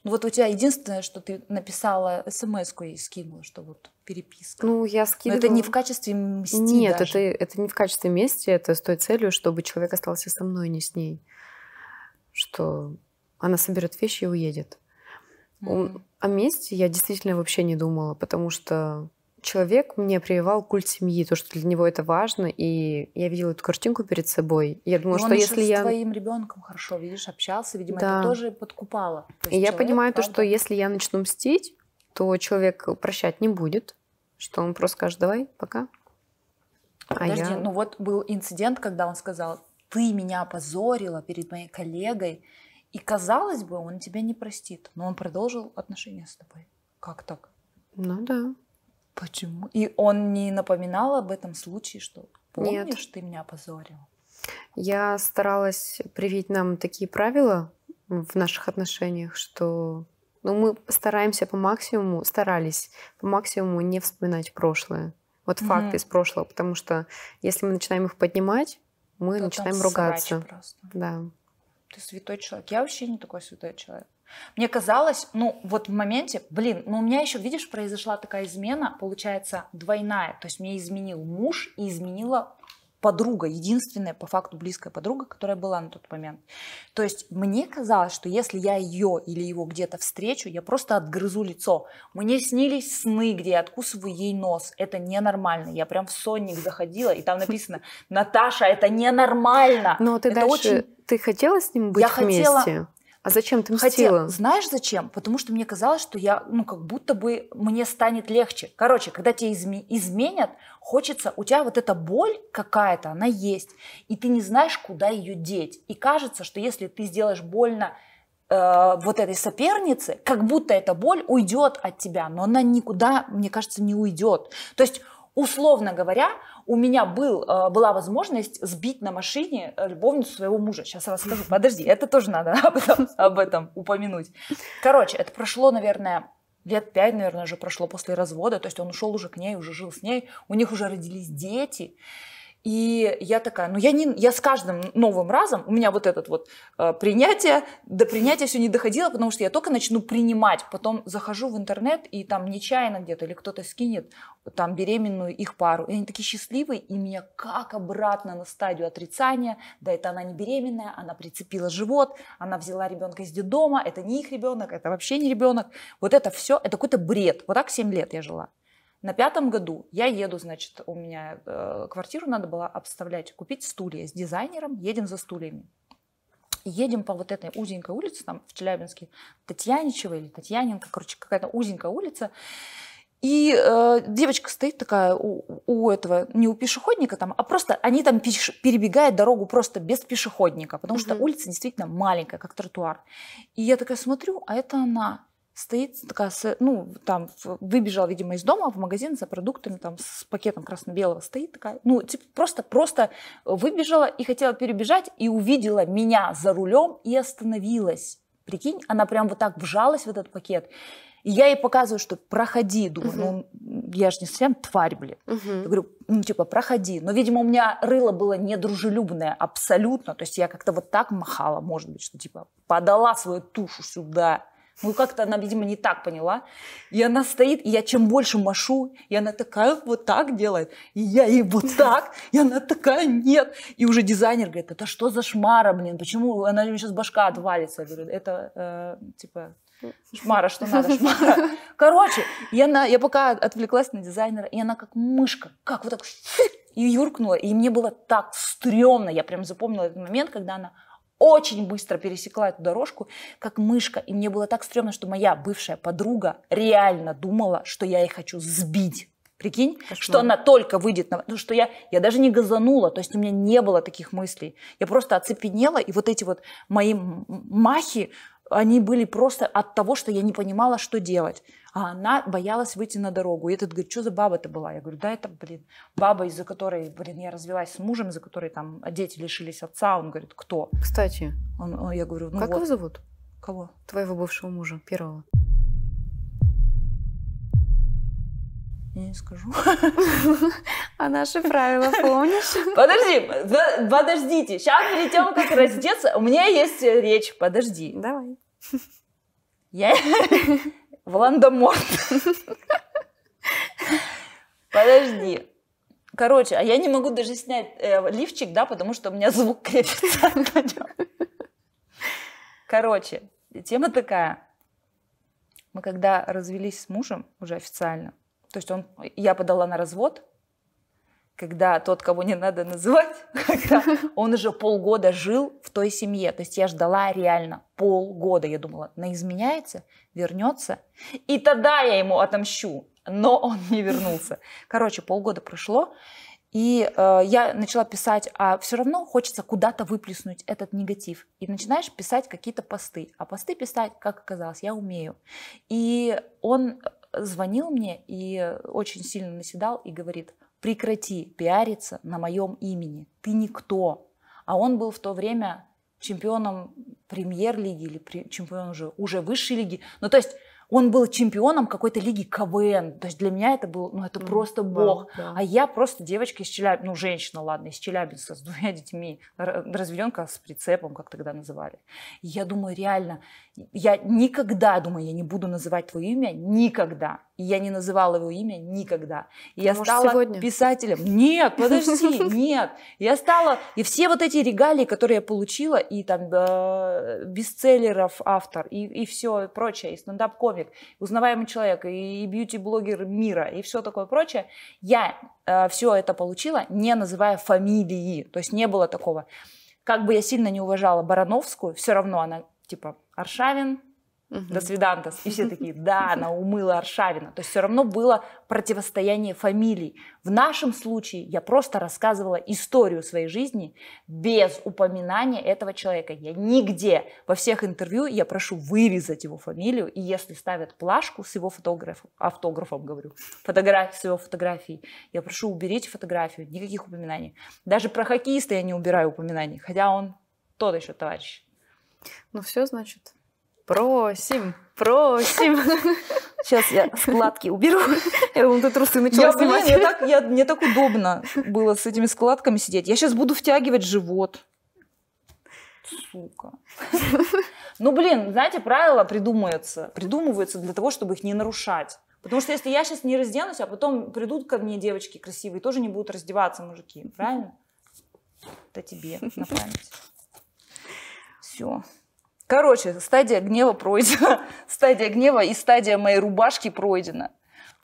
ну, вот у тебя единственное, что ты написала смс-ку и скинула, что вот переписка. Ну, я скидывала... Но это не в качестве мести Нет, даже. Это, это не в качестве мести, это с той целью, чтобы человек остался со мной, а не с ней. Что она соберет вещи и уедет. Mm-hmm. О месте я действительно вообще не думала, потому что человек мне прививал культ семьи, то, что для него это важно, и я видела эту картинку перед собой. Я думала, и что если я... с твоим ребенком хорошо, видишь, общался, видимо, да. это тоже подкупало. То и я понимаю правда... то, что если я начну мстить, то человек прощать не будет. Что он просто скажет, давай, пока. А я... ну вот был инцидент, когда он сказал, ты меня опозорила перед моей коллегой, и казалось бы, он тебя не простит, но он продолжил отношения с тобой. Как так? Ну да. Почему? И он не напоминал об этом случае, что помнишь, Нет. ты меня опозорил? Я старалась привить нам такие правила в наших отношениях, что но ну, мы стараемся по максимуму, старались по максимуму не вспоминать прошлое. Вот угу. факты из прошлого, потому что если мы начинаем их поднимать, мы То начинаем ругаться. Просто. Да. Ты святой человек. Я вообще не такой святой человек. Мне казалось, ну вот в моменте, блин, ну у меня еще, видишь, произошла такая измена, получается, двойная. То есть мне изменил муж и изменила подруга, единственная по факту близкая подруга, которая была на тот момент. То есть мне казалось, что если я ее или его где-то встречу, я просто отгрызу лицо. Мне снились сны, где я откусываю ей нос. Это ненормально. Я прям в сонник заходила, и там написано «Наташа, это ненормально!» Но ну, а ты это дальше... Очень... Ты хотела с ним быть я вместе? Хотела... А зачем ты мстила? Хотел, знаешь зачем? Потому что мне казалось, что я, ну, как будто бы мне станет легче. Короче, когда тебя изме- изменят, хочется, у тебя вот эта боль какая-то, она есть, и ты не знаешь, куда ее деть. И кажется, что если ты сделаешь больно э, вот этой сопернице, как будто эта боль уйдет от тебя, но она никуда, мне кажется, не уйдет. То есть, условно говоря, у меня был, э, была возможность сбить на машине э, любовницу своего мужа. Сейчас расскажу. Подожди, это тоже надо об этом, об этом упомянуть. Короче, это прошло, наверное, лет пять, наверное, уже прошло после развода. То есть он ушел уже к ней, уже жил с ней. У них уже родились дети. И я такая, ну я, не, я с каждым новым разом, у меня вот этот вот э, принятие, до принятия все не доходило, потому что я только начну принимать, потом захожу в интернет и там нечаянно где-то или кто-то скинет там беременную их пару, и они такие счастливые, и меня как обратно на стадию отрицания, да это она не беременная, она прицепила живот, она взяла ребенка из детдома, это не их ребенок, это вообще не ребенок, вот это все, это какой-то бред, вот так 7 лет я жила. На пятом году я еду, значит, у меня э, квартиру надо было обставлять, купить стулья с дизайнером, едем за стульями. Едем по вот этой узенькой улице, там в Челябинске, Татьяничева или Татьяненко, короче, какая-то узенькая улица. И э, девочка стоит такая у, у этого, не у пешеходника там, а просто они там пеш, перебегают дорогу просто без пешеходника, потому угу. что улица действительно маленькая, как тротуар. И я такая смотрю, а это она стоит такая, ну, там, выбежала, видимо, из дома в магазин за продуктами, там, с пакетом красно-белого стоит такая, ну, типа, просто, просто выбежала и хотела перебежать, и увидела меня за рулем и остановилась. Прикинь, она прям вот так вжалась в этот пакет. И я ей показываю, что проходи. Думаю, угу. ну, я же не совсем тварь, блин. Угу. Я говорю, ну, типа, проходи. Но, видимо, у меня рыло было недружелюбное абсолютно. То есть я как-то вот так махала, может быть, что, типа, подала свою тушу сюда. Ну, как-то она, видимо, не так поняла. И она стоит, и я чем больше машу, и она такая вот так делает, и я ей вот так, и она такая нет. И уже дизайнер говорит, это что за шмара, блин, почему она у сейчас башка отвалится? Я говорю, это, э, типа, шмара, что надо, шмара. Короче, и она, я пока отвлеклась на дизайнера, и она как мышка, как вот так, и юркнула, и мне было так стрёмно, я прям запомнила этот момент, когда она очень быстро пересекла эту дорожку, как мышка. И мне было так стрёмно, что моя бывшая подруга реально думала, что я ей хочу сбить. Прикинь, Кошмар. что она только выйдет на... Ну, что я, я даже не газанула, то есть у меня не было таких мыслей. Я просто оцепенела, и вот эти вот мои махи, они были просто от того, что я не понимала, что делать. А она боялась выйти на дорогу. И этот говорит, что за баба-то была? Я говорю, да это, блин, баба, из-за которой, блин, я развелась с мужем, из-за которой там дети лишились отца. Он говорит, кто? Кстати. Он, я говорю, ну Как вот. его зовут? Кого? Твоего бывшего мужа, первого. Я не скажу. А наши правила помнишь? Подожди, подождите. Сейчас перейдем как раздеться. У меня есть э, речь. Подожди. Давай. Я Воландоморт. Подожди. Короче, а я не могу даже снять э, лифчик, да, потому что у меня звук крепится. Короче, тема такая. Мы когда развелись с мужем уже официально, то есть он, я подала на развод, когда тот, кого не надо называть, он уже полгода жил в той семье. То есть я ждала реально полгода. Я думала, на изменяется, вернется, и тогда я ему отомщу. Но он не вернулся. Короче, полгода прошло, и э, я начала писать, а все равно хочется куда-то выплеснуть этот негатив. И начинаешь писать какие-то посты. А посты писать, как оказалось, я умею. И он звонил мне и очень сильно наседал и говорит, прекрати пиариться на моем имени, ты никто. А он был в то время чемпионом премьер-лиги или чемпионом уже, уже высшей лиги. Ну, то есть он был чемпионом какой-то лиги КВН. То есть для меня это был, ну это mm-hmm. просто бог. Да, да. А я просто девочка из Челябинска, ну женщина, ладно, из Челябинска с двумя детьми, разведенка с прицепом, как тогда называли. И я думаю, реально, я никогда, думаю, я не буду называть твое имя никогда. И я не называла его имя никогда. И я Может, стала сегодня? писателем. Нет, подожди, нет. Я стала... И все вот эти регалии, которые я получила, и там э, бестселлеров автор, и, и все прочее, и стендап-комик, человек, узнаваемый человек, и бьюти-блогер мира, и все такое прочее, я э, все это получила, не называя фамилии, то есть не было такого. Как бы я сильно не уважала Барановскую, все равно она типа Аршавин, Угу. До свидантас. И все такие, да, она умыла Аршавина. То есть все равно было противостояние фамилий. В нашем случае я просто рассказывала историю своей жизни без упоминания этого человека. Я нигде во всех интервью я прошу вырезать его фамилию, и если ставят плашку с его фотографом, автографом говорю, фотографию с его фотографией, я прошу уберите фотографию, никаких упоминаний. Даже про хоккеиста я не убираю упоминаний, хотя он тот еще товарищ. Ну все, значит, Просим, просим. Сейчас я складки уберу. Я думаю, ты трусы начала снимать. Блин, я так, так удобно было с этими складками сидеть. Я сейчас буду втягивать живот. Сука. Ну, блин, знаете, правила придумываются, придумываются для того, чтобы их не нарушать. Потому что если я сейчас не разденусь, а потом придут ко мне девочки красивые, тоже не будут раздеваться мужики, правильно? Это тебе на память. Все. Короче, стадия гнева пройдена. стадия гнева и стадия моей рубашки пройдена.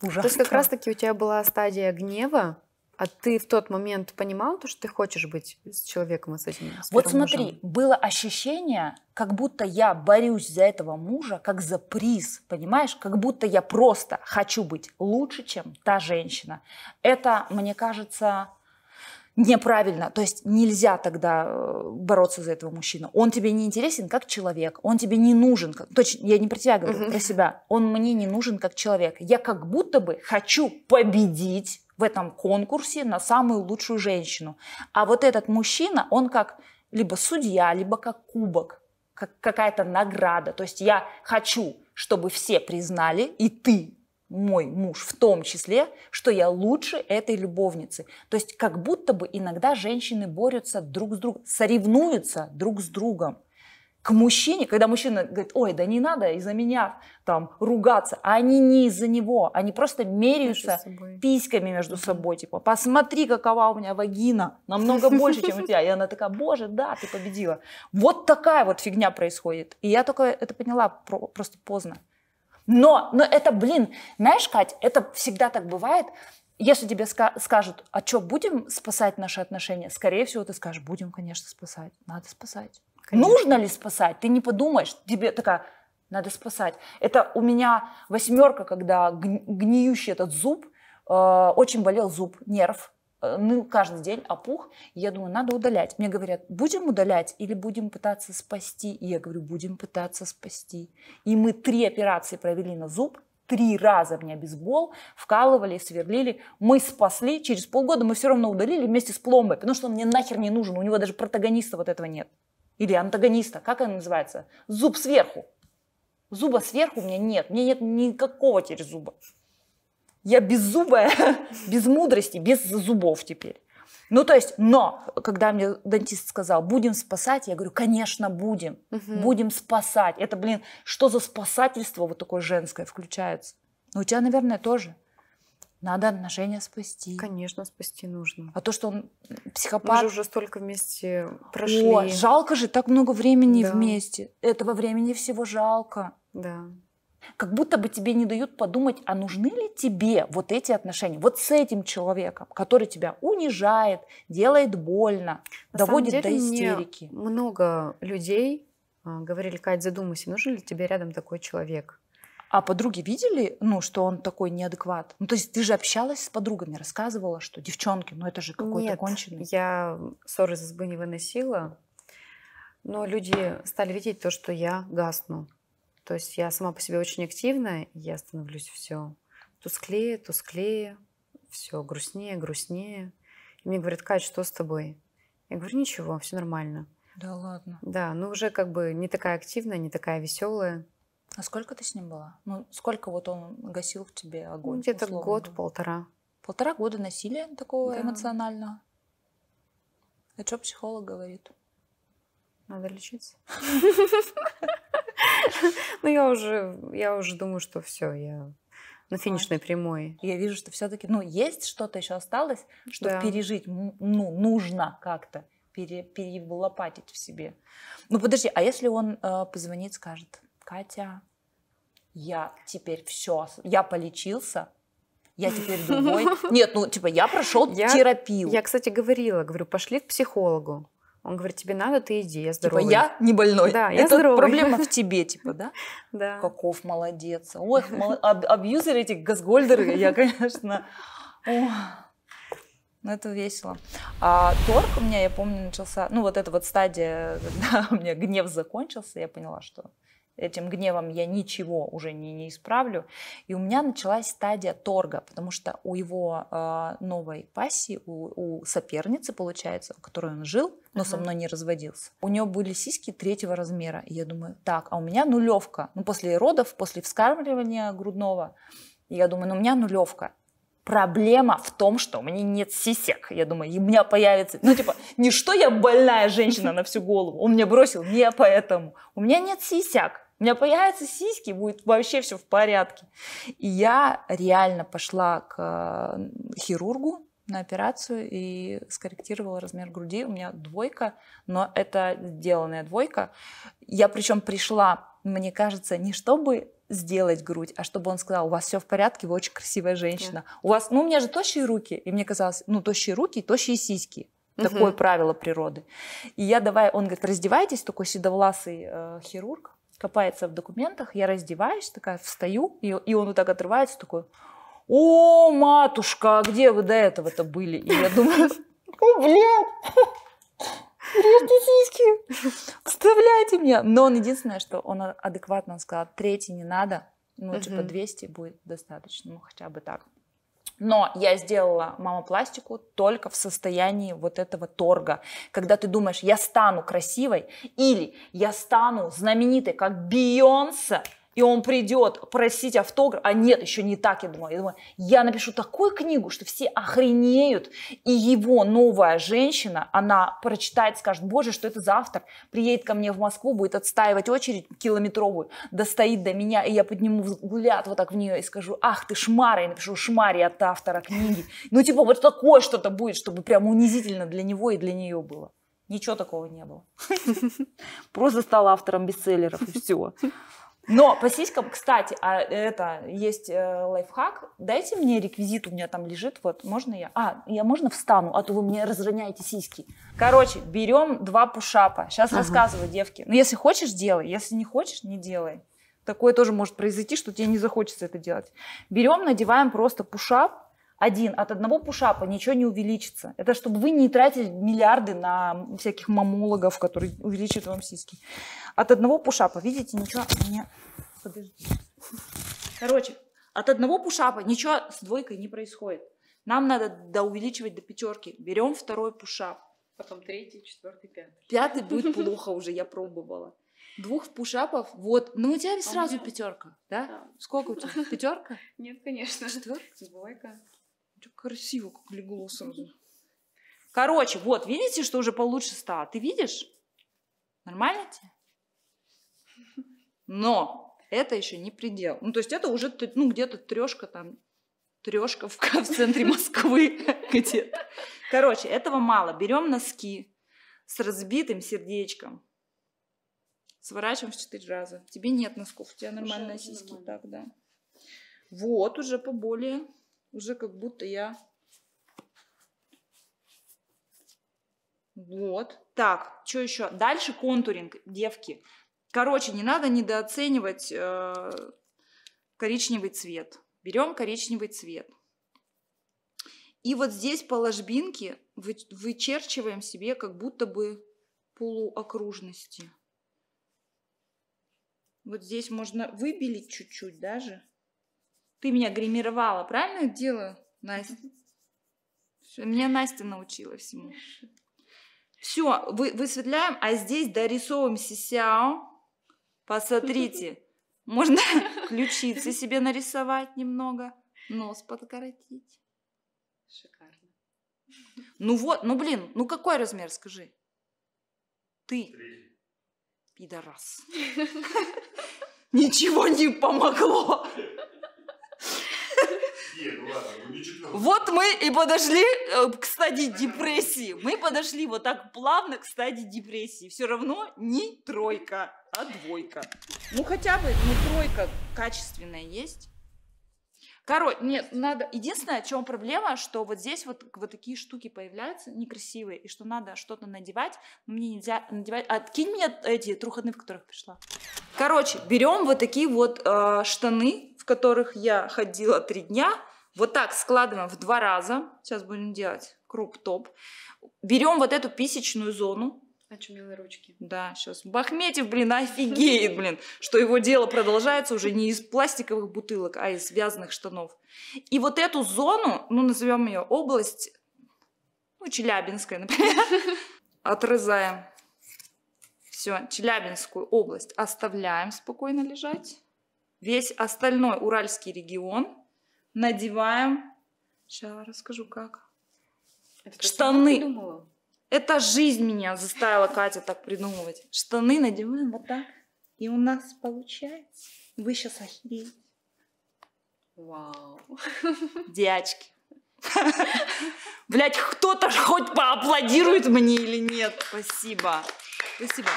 Ужасно. То есть как раз-таки у тебя была стадия гнева, а ты в тот момент понимал то, что ты хочешь быть с человеком и с этим? С вот смотри, мужем? было ощущение, как будто я борюсь за этого мужа, как за приз, понимаешь? Как будто я просто хочу быть лучше, чем та женщина. Это, мне кажется, неправильно. То есть нельзя тогда э, бороться за этого мужчину. Он тебе не интересен как человек, он тебе не нужен. Как... Точно, я не про тебя говорю, угу. про себя. Он мне не нужен как человек. Я как будто бы хочу победить в этом конкурсе на самую лучшую женщину. А вот этот мужчина, он как либо судья, либо как кубок, как какая-то награда. То есть я хочу, чтобы все признали, и ты мой муж в том числе, что я лучше этой любовницы. То есть как будто бы иногда женщины борются друг с другом, соревнуются друг с другом. К мужчине, когда мужчина говорит, ой, да не надо из-за меня там ругаться, а они не из-за него, они просто меряются письками между собой, типа, посмотри, какова у меня вагина, намного больше, чем у тебя. И она такая, боже, да, ты победила. Вот такая вот фигня происходит. И я только это поняла просто поздно. Но, но это, блин, знаешь, Кать, это всегда так бывает. Если тебе ска- скажут, а что, будем спасать наши отношения? Скорее всего, ты скажешь, будем, конечно, спасать. Надо спасать. Конечно. Нужно ли спасать? Ты не подумаешь. Тебе такая, надо спасать. Это у меня восьмерка, когда гниющий этот зуб, э, очень болел зуб, нерв. Э, ныл ну, каждый день, опух. я думаю, надо удалять. Мне говорят, будем удалять или будем пытаться спасти? И я говорю, будем пытаться спасти. И мы три операции провели на зуб, три раза мне бейсбол, вкалывали, сверлили. Мы спасли, через полгода мы все равно удалили вместе с пломбой, потому что он мне нахер не нужен, у него даже протагониста вот этого нет. Или антагониста, как она называется? Зуб сверху. Зуба сверху у меня нет, мне нет никакого теперь зуба я беззубая, без мудрости, без зубов теперь. Ну, то есть, но, когда мне дантист сказал, будем спасать, я говорю, конечно, будем, угу. будем спасать. Это, блин, что за спасательство вот такое женское включается? Ну, у тебя, наверное, тоже. Надо отношения спасти. Конечно, спасти нужно. А то, что он психопат... Мы же уже столько вместе прошли. О, жалко же, так много времени да. вместе. Этого времени всего жалко. Да. Как будто бы тебе не дают подумать, а нужны ли тебе вот эти отношения, вот с этим человеком, который тебя унижает, делает больно, На доводит деле, до истерики. много людей а, говорили, Кать, задумайся, нужен ли тебе рядом такой человек? А подруги видели, ну, что он такой неадекват? Ну, то есть ты же общалась с подругами, рассказывала, что девчонки, ну, это же какой-то конченый. я ссоры из избы не выносила, но люди стали видеть то, что я гасну. То есть я сама по себе очень активная, я становлюсь все тусклее, тусклее, все грустнее, грустнее. И мне говорят, Кать, что с тобой? Я говорю, ничего, все нормально. Да ладно. Да, ну уже как бы не такая активная, не такая веселая. А сколько ты с ним была? Ну, сколько вот он гасил в тебе огонь? Ну, где-то год-полтора. Полтора года насилия такого да. эмоционального. А что психолог говорит? Надо лечиться. Ну, я уже, я уже думаю, что все, я на финишной прямой. Я вижу, что все-таки, ну, есть что-то еще осталось, чтобы пережить, ну, нужно как-то перелопатить в себе. Ну, подожди, а если он э, позвонит, скажет, Катя, я теперь все, я полечился, я теперь другой. Нет, ну, типа, я прошел я, терапию. Я, кстати, говорила, говорю, пошли к психологу. Он говорит, тебе надо, ты иди, я типа, здоровый. Типа, я не больной. Да, я Это здоровый. проблема в тебе, типа, да? Да. Каков молодец. Ой, мол... Аб абьюзеры эти газгольдеры, я, конечно... Ох. Ну, это весело. А торг у меня, я помню, начался... Ну, вот эта вот стадия, когда у меня гнев закончился, я поняла, что этим гневом я ничего уже не, не исправлю. И у меня началась стадия торга, потому что у его э, новой пассии, у, у соперницы, получается, у которой он жил, но uh-huh. со мной не разводился, у нее были сиськи третьего размера. И я думаю, так, а у меня нулевка. Ну, после родов, после вскармливания грудного, я думаю, ну, у меня нулевка. Проблема в том, что у меня нет сисек. Я думаю, и у меня появится... Ну, типа, не что я больная женщина на всю голову. Он меня бросил не поэтому. У меня нет сисек. У меня появятся сиськи, будет вообще все в порядке. И я реально пошла к хирургу на операцию и скорректировала размер груди. У меня двойка, но это сделанная двойка. Я причем пришла, мне кажется, не чтобы сделать грудь, а чтобы он сказал, у вас все в порядке, вы очень красивая женщина. Да. У вас, ну, у меня же тощие руки, и мне казалось, ну, тощие руки, и тощие сиськи. Такое угу. правило природы. И я давай, он говорит, раздевайтесь, такой седовласый э, хирург, копается в документах, я раздеваюсь, такая встаю, и, и он вот так отрывается, такой, о, матушка, а где вы до этого-то были? И я думаю, о, блядь, режьте сиськи, вставляйте меня. Но он единственное, что он адекватно сказал, третий не надо, ну, угу. типа 200 будет достаточно, ну, хотя бы так. Но я сделала мамопластику только в состоянии вот этого торга. Когда ты думаешь, я стану красивой или я стану знаменитой, как Бейонсе, и он придет просить автограф, а нет, еще не так, я думаю. Я думаю, я напишу такую книгу, что все охренеют, и его новая женщина, она прочитает, скажет, боже, что это за автор, приедет ко мне в Москву, будет отстаивать очередь километровую, достоит до меня, и я подниму взгляд вот так в нее и скажу, ах ты шмара, и напишу шмари от автора книги. Ну типа вот такое что-то будет, чтобы прям унизительно для него и для нее было. Ничего такого не было. Просто стала автором бестселлеров и все. Но по сиськам, кстати, а это есть э, лайфхак. Дайте мне реквизит, у меня там лежит, вот, можно я? А, я можно встану, а то вы мне разроняете сиськи. Короче, берем два пушапа. Сейчас ага. рассказываю, девки. Ну, если хочешь, делай. Если не хочешь, не делай. Такое тоже может произойти, что тебе не захочется это делать. Берем, надеваем просто пушап, один, от одного пушапа ничего не увеличится. Это чтобы вы не тратили миллиарды на всяких мамологов, которые увеличат вам сиськи. От одного пушапа, видите, ничего не... Подожди. Короче, от одного пушапа ничего с двойкой не происходит. Нам надо доувеличивать до пятерки. Берем второй пушап. Потом третий, четвертый, пятый. Пятый будет плохо уже, я пробовала. Двух пушапов, вот. Ну, у тебя а сразу пятерка, да? Сколько у тебя? Пятерка? Нет, конечно. Четверка? Двойка красиво как легло сразу. Короче, вот, видите, что уже получше стало? Ты видишь? Нормально тебе? Но это еще не предел. Ну, то есть это уже ну, где-то трешка там, трешка в, в центре Москвы где-то. Короче, этого мало. Берем носки с разбитым сердечком. Сворачиваем в четыре раза. Тебе нет носков, у тебя нормальные сиськи. Нормально. Так, да. Вот уже поболее уже как будто я... Вот. Так, что еще? Дальше контуринг, девки. Короче, не надо недооценивать э, коричневый цвет. Берем коричневый цвет. И вот здесь по ложбинке вы, вычерчиваем себе как будто бы полуокружности. Вот здесь можно выбелить чуть-чуть даже. Ты меня гримировала, правильно делаю, Настя? Меня Настя научила всему. Все, вы, высветляем, а здесь дорисовываем сисяо. Посмотрите, можно ключицы себе нарисовать немного, нос подкоротить. Шикарно. Ну вот, ну блин, ну какой размер, скажи? Ты. Три. Пидорас. Ничего не помогло. Ну вот мы и подошли э, к стадии депрессии. Мы подошли вот так плавно к стадии депрессии. Все равно не тройка, а двойка. Ну хотя бы не тройка качественная есть. Короче, нет, надо... Единственное, о чем проблема, что вот здесь вот, вот такие штуки появляются некрасивые, и что надо что-то надевать, мне нельзя надевать... Откинь мне эти труханы, в которых пришла. Короче, берем вот такие вот э, штаны, в которых я ходила три дня. Вот так складываем в два раза. Сейчас будем делать круп топ Берем вот эту писечную зону. Очумелые а ручки. Да, сейчас. Бахметьев, блин, офигеет, блин, что его дело продолжается уже не из пластиковых бутылок, а из вязаных штанов. И вот эту зону, ну, назовем ее область, ну, Челябинская, например, отрезаем. Все, Челябинскую область оставляем спокойно лежать весь остальной уральский регион надеваем, сейчас расскажу как, Это штаны. Это жизнь меня заставила Катя так придумывать. Штаны надеваем вот так, и у нас получается. Вы сейчас охереете. Вау. Дядьки. Блять, кто-то хоть поаплодирует мне или нет? Спасибо. Спасибо.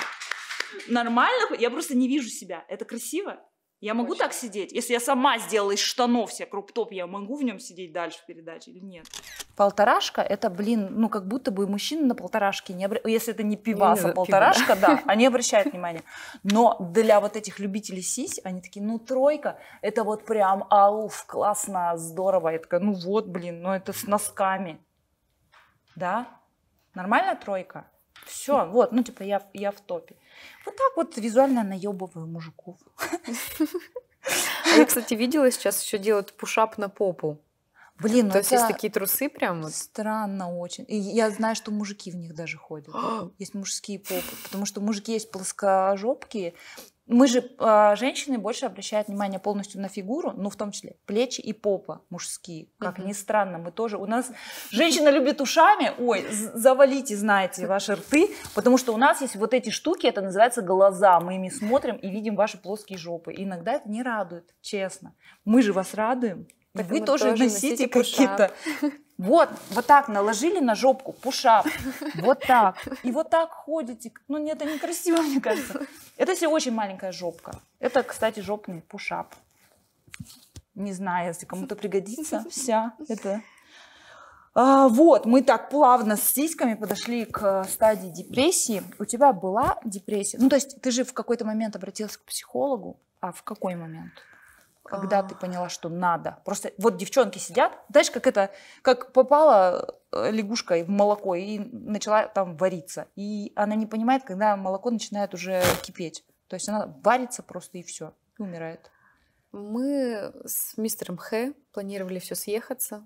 Нормально? Я просто не вижу себя. Это красиво? Я могу Очень. так сидеть? Если я сама сделала из штанов себе круп-топ, я могу в нем сидеть дальше в передаче или нет? Полторашка – это, блин, ну как будто бы мужчина на полторашке, не обр... если это не пиваса, не полторашка, пива. да, они обращают внимание. Но для вот этих любителей сись, они такие, ну тройка – это вот прям ауф, классно, здорово. Я такая, ну вот, блин, ну это с носками. Да? Нормальная тройка? Все, вот, ну типа я, я в топе. Вот так вот визуально наебываю мужиков. А я, кстати, видела сейчас еще делают пушап на попу. Блин, ну То есть есть такие трусы прям? Вот. Странно очень. И я знаю, что мужики в них даже ходят. есть мужские попы. Потому что мужики есть плоскожопки, мы же, э, женщины больше обращают внимание полностью на фигуру, ну, в том числе плечи и попа мужские. Как uh-huh. ни странно, мы тоже... У нас женщина любит ушами, ой, завалите, знаете, ваши рты, потому что у нас есть вот эти штуки, это называется глаза. Мы ими смотрим и видим ваши плоские жопы. И иногда это не радует, честно. Мы же вас радуем. и вы тоже, тоже носите, носите какие-то вот, вот так наложили на жопку, пушап, вот так. И вот так ходите. Ну, нет, это некрасиво, мне кажется. Это все очень маленькая жопка. Это, кстати, жопный пушап. Не знаю, если кому-то пригодится вся это. А, вот, мы так плавно с сиськами подошли к стадии депрессии. У тебя была депрессия? Ну, то есть ты же в какой-то момент обратилась к психологу. А в какой момент? Когда ты поняла, что надо? Просто вот девчонки сидят, знаешь, как это, как попала э, лягушка в молоко и начала там вариться. И она не понимает, когда молоко начинает уже кипеть. То есть она варится просто и все, и умирает. Мы с мистером Х планировали все съехаться.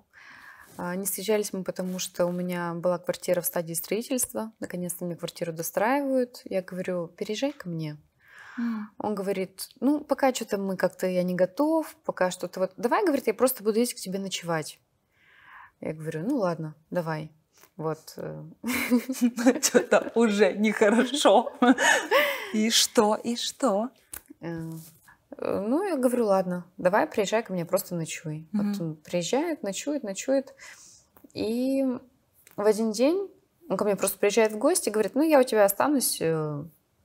А, не съезжались мы, потому что у меня была квартира в стадии строительства. Наконец-то мне квартиру достраивают. Я говорю, переезжай ко мне. Он говорит, ну, пока что-то мы как-то, я не готов, пока что-то вот. Давай, говорит, я просто буду ездить к тебе ночевать. Я говорю, ну ладно, давай. Вот. Э. Что-то уже нехорошо. И что, и что? Э, э, ну, я говорю, ладно, давай приезжай ко мне, просто ночуй. Вот он приезжает, ночует, ночует. И в один день он ко мне просто приезжает в гости и говорит, ну, я у тебя останусь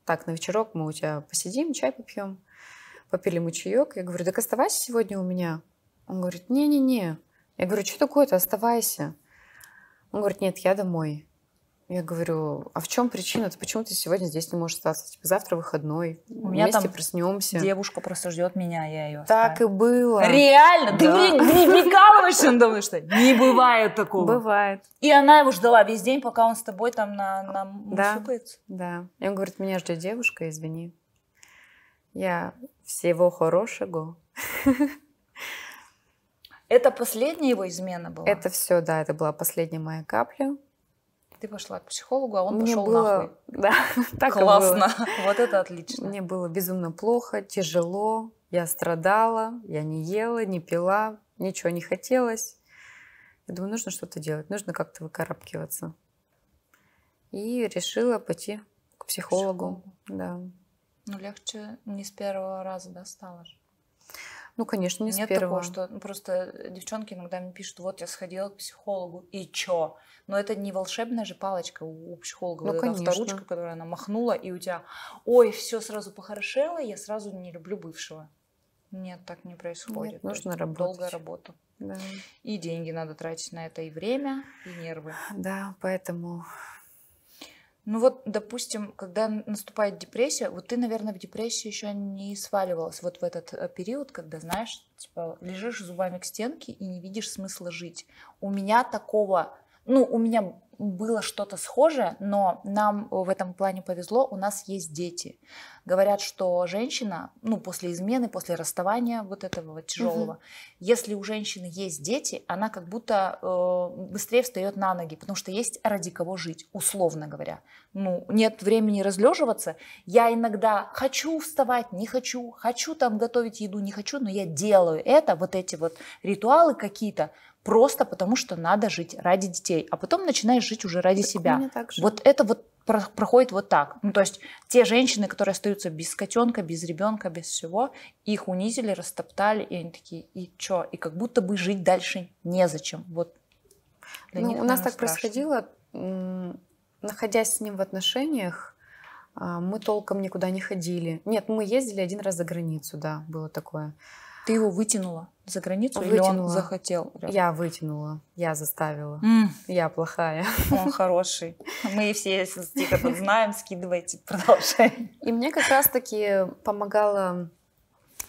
так, на вечерок мы у тебя посидим, чай попьем. Попили мы чаек. Я говорю, так оставайся сегодня у меня. Он говорит, не-не-не. Я говорю, что такое-то, оставайся. Он говорит, нет, я домой. Я говорю, а в чем причина? Ты почему ты сегодня здесь не можешь остаться? Типа завтра выходной. У меня вместе там проснемся. Девушка просто ждет меня, я ее. Так оставлю. и было. Реально? Да. Ты мне не прикалываешься надо мной, что Не бывает такого. Бывает. И она его ждала весь день, пока он с тобой там на, на да, Да. И он говорит, меня ждет девушка, извини. Я всего хорошего. Это последняя его измена была? Это все, да, это была последняя моя капля. Ты пошла к психологу, а он Мне пошел было... нахуй. Да, так Классно. Вот это отлично. Мне было безумно плохо, тяжело. Я страдала, я не ела, не пила, ничего не хотелось. Я думаю, нужно что-то делать, нужно как-то выкарабкиваться. И решила пойти к психологу. психологу. Да. Ну, легче не с первого раза, да, стало же? Ну, конечно, не Нет с первого. такого, что ну, просто девчонки иногда мне пишут, вот я сходила к психологу, и чё? Но это не волшебная же палочка у психолога, ну, вот конечно. эта авторучка, которую она махнула, и у тебя, ой, все сразу похорошело, я сразу не люблю бывшего. Нет, так не происходит. Нет, нужно есть, работать. Долгая работа. Да. И деньги надо тратить на это, и время, и нервы. Да, поэтому ну вот, допустим, когда наступает депрессия, вот ты, наверное, в депрессии еще не сваливалась вот в этот э, период, когда, знаешь, типа, лежишь зубами к стенке и не видишь смысла жить. У меня такого ну, у меня было что-то схожее, но нам в этом плане повезло, у нас есть дети. Говорят, что женщина, ну, после измены, после расставания вот этого вот тяжелого, угу. если у женщины есть дети, она как будто э, быстрее встает на ноги, потому что есть ради кого жить, условно говоря. Ну, нет времени разлеживаться. Я иногда хочу вставать, не хочу, хочу там готовить еду, не хочу, но я делаю это, вот эти вот ритуалы какие-то, просто потому, что надо жить ради детей, а потом начинаешь жить уже ради так себя. Вот это вот проходит вот так. Ну, то есть те женщины, которые остаются без котенка, без ребенка, без всего, их унизили, растоптали, и они такие, и чё? И как будто бы жить дальше незачем. Вот. Для ну, у нас так страшно. происходило, находясь с ним в отношениях, а, мы толком никуда не ходили. Нет, мы ездили один раз за границу, да, было такое. Ты его вытянула за границу вытянула. или он захотел? Я вытянула, я заставила. Mm. Я плохая. Он хороший. Мы все стика тут знаем, скидывайте, продолжай. И мне как раз-таки помогала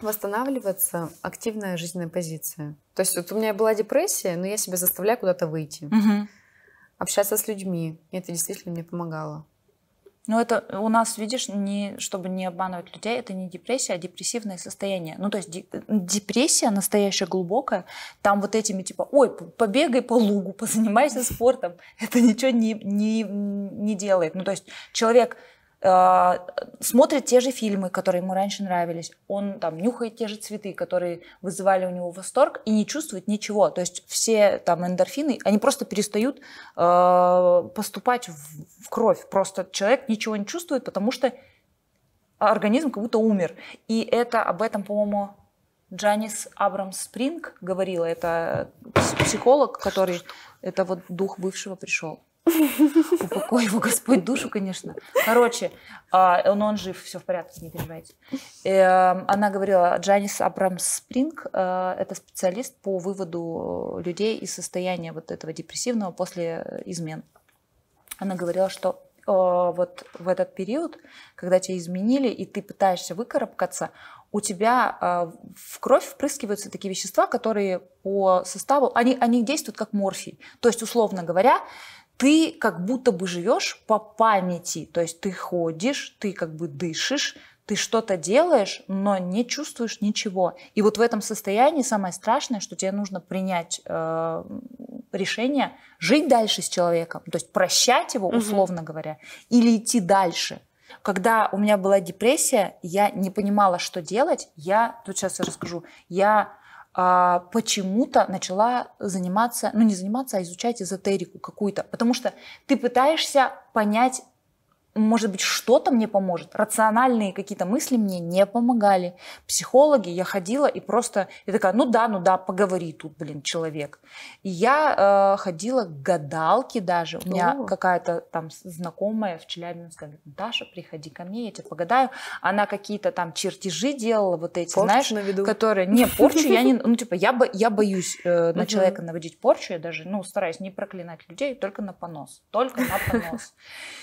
восстанавливаться активная жизненная позиция. То есть вот у меня была депрессия, но я себя заставляю куда-то выйти. Угу. Общаться с людьми. И это действительно мне помогало. Ну, это у нас, видишь, не, чтобы не обманывать людей, это не депрессия, а депрессивное состояние. Ну, то есть депрессия настоящая, глубокая, там вот этими типа, ой, побегай по лугу, позанимайся спортом, это ничего не, не, не делает. Ну, то есть человек Э, смотрит те же фильмы, которые ему раньше нравились, он там нюхает те же цветы, которые вызывали у него восторг, и не чувствует ничего. То есть все там эндорфины, они просто перестают э, поступать в, в кровь. Просто человек ничего не чувствует, потому что организм как будто умер. И это об этом, по-моему, Джанис Абрамс Спринг говорила. Это психолог, который это вот дух бывшего пришел. Упокой его, Господь, душу, конечно. Короче, а, он, он жив, все в порядке, не переживайте. Э, она говорила, Джанис Абрамс Спринг э, – это специалист по выводу людей из состояния вот этого депрессивного после измен. Она говорила, что э, вот в этот период, когда тебя изменили, и ты пытаешься выкарабкаться, у тебя в кровь впрыскиваются такие вещества, которые по составу, они, они действуют как морфий. То есть, условно говоря, ты как будто бы живешь по памяти, то есть ты ходишь, ты как бы дышишь, ты что-то делаешь, но не чувствуешь ничего. И вот в этом состоянии самое страшное, что тебе нужно принять э, решение жить дальше с человеком, то есть прощать его, условно угу. говоря, или идти дальше. Когда у меня была депрессия, я не понимала, что делать. Я, тут сейчас я расскажу, я а, почему-то начала заниматься, ну не заниматься, а изучать эзотерику какую-то, потому что ты пытаешься понять может быть, что-то мне поможет. Рациональные какие-то мысли мне не помогали. Психологи, я ходила и просто, я такая, ну да, ну да, поговори тут, блин, человек. И я э, ходила к гадалке даже. У меня какая-то там знакомая в Челябинске говорит, Наташа, приходи ко мне, я тебе погадаю. Она какие-то там чертежи делала, вот эти, порчу знаешь, на виду. которые... Не, порчу я не... Ну, типа, я, бо, я боюсь э, на угу. человека наводить порчу, я даже, ну, стараюсь не проклинать людей, только на понос. Только на понос.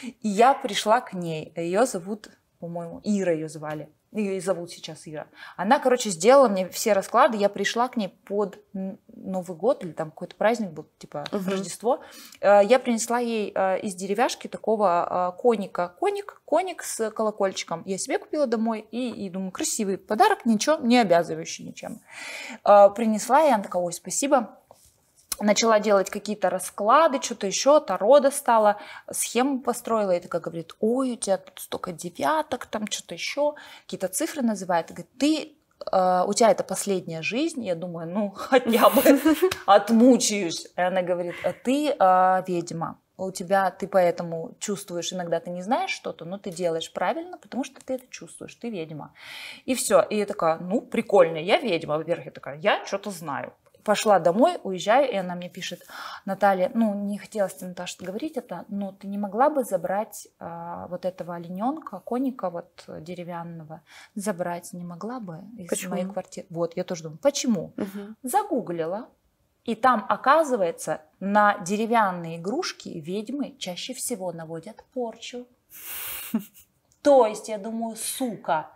И я пришла пришла к ней. Ее зовут, по-моему, Ира ее звали. Ее и зовут сейчас Ира. Она, короче, сделала мне все расклады. Я пришла к ней под Новый год или там какой-то праздник был, типа угу. Рождество. Э, я принесла ей э, из деревяшки такого э, коника. Коник, коник с колокольчиком. Я себе купила домой и, и думаю, красивый подарок, ничего, не обязывающий ничем. Принесла, и она такая, ой, спасибо начала делать какие-то расклады, что-то еще, Таро достала, схему построила, и такая говорит, ой, у тебя тут столько девяток, там что-то еще, какие-то цифры называет, и говорит, ты э, у тебя это последняя жизнь, я думаю, ну хотя бы отмучаюсь. И она говорит, а ты э, ведьма, у тебя ты поэтому чувствуешь, иногда ты не знаешь что-то, но ты делаешь правильно, потому что ты это чувствуешь, ты ведьма. И все, и я такая, ну прикольно, я ведьма, во-первых, я такая, я что-то знаю пошла домой, уезжаю, и она мне пишет, Наталья, ну, не хотелось тебе, Наташа, говорить это, но ты не могла бы забрать а, вот этого олененка, коника вот деревянного, забрать не могла бы из почему? моей квартиры. Вот, я тоже думаю, почему? Угу. Загуглила, и там, оказывается, на деревянные игрушки ведьмы чаще всего наводят порчу. То есть, я думаю, сука,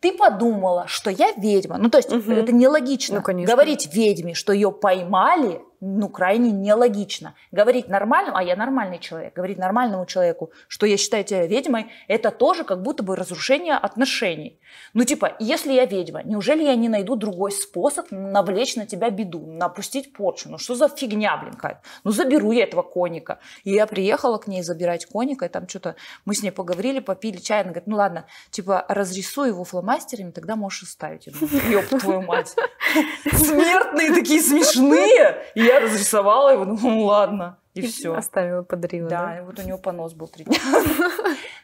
ты подумала, что я ведьма. Ну, то есть угу. это нелогично ну, говорить ведьме, что ее поймали, ну, крайне нелогично. Говорить нормальному, а я нормальный человек, говорить нормальному человеку, что я считаю тебя ведьмой, это тоже как будто бы разрушение отношений. Ну, типа, если я ведьма, неужели я не найду другой способ навлечь на тебя беду, напустить порчу? Ну, что за фигня, блин, Кать? Ну, заберу я этого коника. И я приехала к ней забирать коника, и там что-то мы с ней поговорили, попили чай, она говорит, ну, ладно, типа, разрисуй его фломастерами, тогда можешь оставить. Я думаю, твою мать. Смертные такие смешные. И я разрисовала его, думаю, ну, ладно. И, все. Оставила, подарила. Да, и вот у него понос был три дня.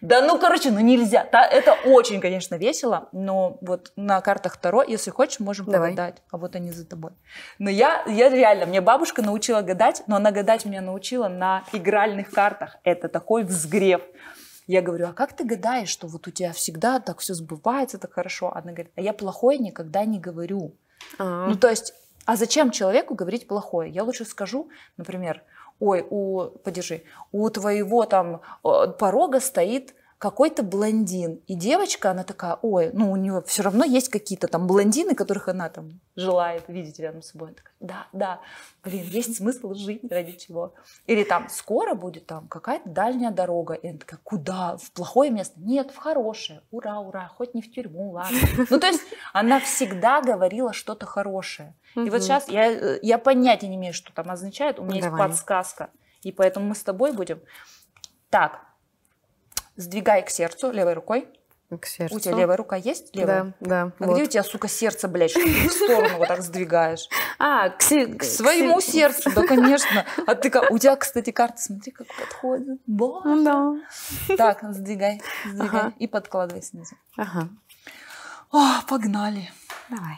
Да, ну, короче, ну нельзя. Да, Это очень, конечно, весело, но вот на картах Таро, если хочешь, можем погадать. А вот они за тобой. Но я, я реально, мне бабушка научила гадать, но она гадать меня научила на игральных картах. Это такой взгрев. Я говорю, а как ты гадаешь, что вот у тебя всегда так все сбывается, так хорошо? Она говорит, а я плохое никогда не говорю. А-а-а. Ну, то есть а зачем человеку говорить плохое? Я лучше скажу, например, ой, у, подержи, у твоего там э, порога стоит какой-то блондин. И девочка, она такая, ой, ну у нее все равно есть какие-то там блондины, которых она там желает видеть рядом с собой. Она такая, да, да, блин, есть смысл жить ради чего. Или там, скоро будет там какая-то дальняя дорога. И она такая, куда? В плохое место? Нет, в хорошее. Ура, ура, хоть не в тюрьму, ладно. Ну то есть она всегда говорила что-то хорошее. И вот сейчас я, э, я понятия не имею, что там означает. У меня есть подсказка. И поэтому мы с тобой будем... Так, сдвигай к сердцу левой рукой. К сердцу. У тебя левая рука есть? Левая? Да, да. А вот. где у тебя, сука, сердце, блядь, что ты в сторону вот так сдвигаешь? А, к, к, к своему сердцу, да, конечно. А ты как? У тебя, кстати, карты. смотри, как подходят. Боже. Да. Так, сдвигай, сдвигай ага. и подкладывай снизу. Ага. О, погнали. Давай.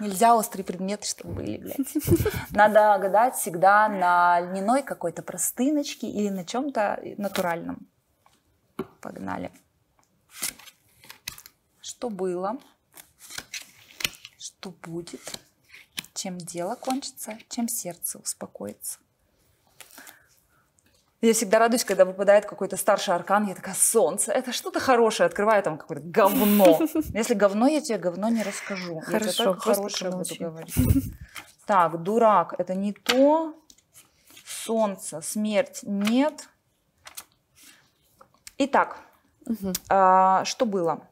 Нельзя острые предметы, чтобы были, блядь. Надо гадать всегда на льняной какой-то простыночке или на чем-то натуральном. Погнали. Что было? Что будет? Чем дело кончится? Чем сердце успокоится? Я всегда радуюсь, когда выпадает какой-то старший аркан, я такая, солнце, это что-то хорошее, открываю там какое-то говно. Если говно, я тебе говно не расскажу. Хорошо, я тебе только хорошее буду говорить. Так, дурак, это не то. Солнце, смерть, нет. Итак, угу. а, что было?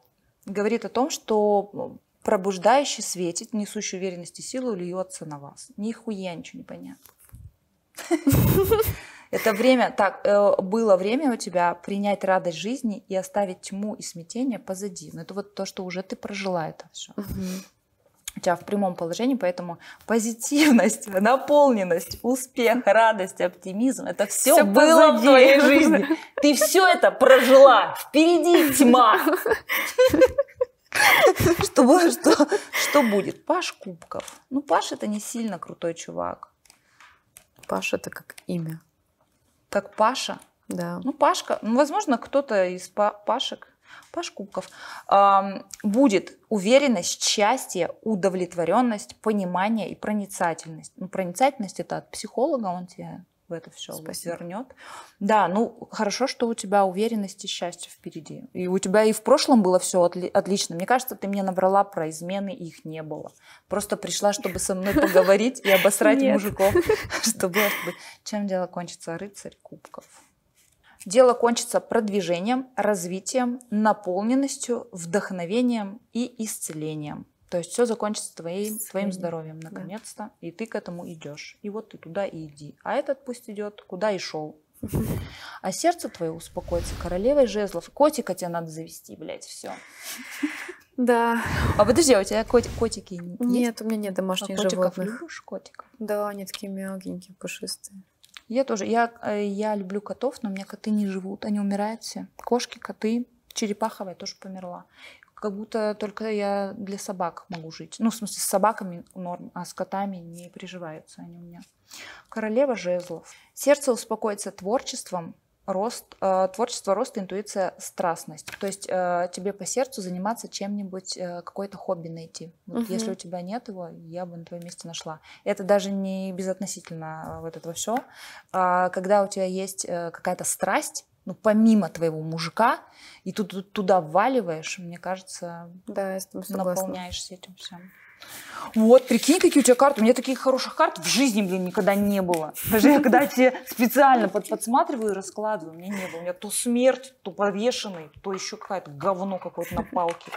Говорит о том, что пробуждающий светит, несущий уверенность и силу льется на вас. Нихуя ничего не понятно. Это время, так, э, было время у тебя принять радость жизни и оставить тьму и смятение позади. Но ну, это вот то, что уже ты прожила это все. У тебя в прямом положении, поэтому позитивность, наполненность, успех, радость, оптимизм, это все, все было позади. в твоей жизни. Ты все это прожила. Впереди тьма. Что, что, что будет? Паш Кубков. Ну, Паш это не сильно крутой чувак. Паш это как имя. Как Паша. Да. Ну, Пашка, ну, возможно, кто-то из па Пашек, Паш Кубков, эм, будет уверенность, счастье, удовлетворенность, понимание и проницательность. Ну, проницательность это от психолога, он тебе в это все Спасибо. вернет. Да, ну хорошо, что у тебя уверенность и счастье впереди. И у тебя и в прошлом было все отли- отлично. Мне кажется, ты мне набрала про измены, их не было. Просто пришла, чтобы со мной поговорить и обосрать мужиков, чтобы... Чем дело кончится, рыцарь кубков? Дело кончится продвижением, развитием, наполненностью, вдохновением и исцелением. То есть все закончится твоим, твоим здоровьем, наконец-то, да. и ты к этому идешь. И вот ты туда и иди. А этот пусть идет, куда и шел. А сердце твое успокоится, королевой жезлов. Котика тебе надо завести, блядь, все. Да. А подожди, а у тебя кот, котики нет? Нет, у меня нет домашних а котиков животных. любишь котиков? Да, они такие мягенькие, пушистые. Я тоже. Я, э, я люблю котов, но у меня коты не живут, они умирают все. Кошки, коты, черепаховая тоже померла как будто только я для собак могу жить. Ну, в смысле, с собаками норм, а с котами не приживаются они у меня. Королева жезлов. Сердце успокоится творчеством, рост, э, творчество, рост, интуиция, страстность. То есть э, тебе по сердцу заниматься чем-нибудь, э, какое-то хобби найти. Вот угу. Если у тебя нет его, я бы на твоем месте нашла. Это даже не безотносительно э, вот этого все. А, когда у тебя есть э, какая-то страсть, ну, помимо твоего мужика, и тут, туда вваливаешь, мне кажется, да, я с тобой наполняешься этим всем. Вот, прикинь, какие у тебя карты. У меня таких хороших карт в жизни, блин, никогда не было. Даже я когда тебе специально под, подсматриваю и раскладываю, у меня не было. У меня то смерть, то повешенный, то еще какое-то говно какое-то на палке.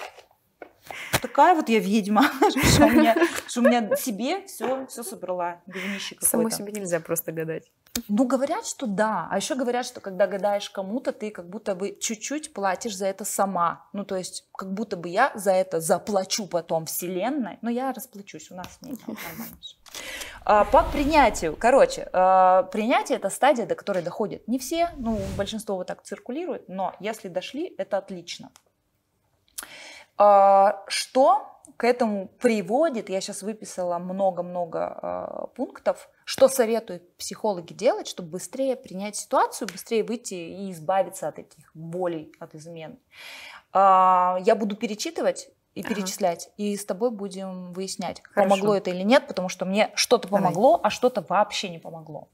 Такая вот я ведьма, что у меня, что у меня себе все, все собрала. Говнище какое-то. Самой себе нельзя просто гадать. Ну, говорят, что да. А еще говорят, что когда гадаешь кому-то, ты как будто бы чуть-чуть платишь за это сама. Ну, то есть, как будто бы я за это заплачу потом вселенной. Но я расплачусь, у нас нет. А, по принятию. Короче, а, принятие – это стадия, до которой доходят не все. Ну, большинство вот так циркулирует. Но если дошли, это отлично. А, что к этому приводит, я сейчас выписала много-много э, пунктов, что советуют психологи делать, чтобы быстрее принять ситуацию, быстрее выйти и избавиться от этих болей, от измен. Э, я буду перечитывать и ага. перечислять, и с тобой будем выяснять, Хорошо. помогло это или нет, потому что мне что-то помогло, Давай. а что-то вообще не помогло.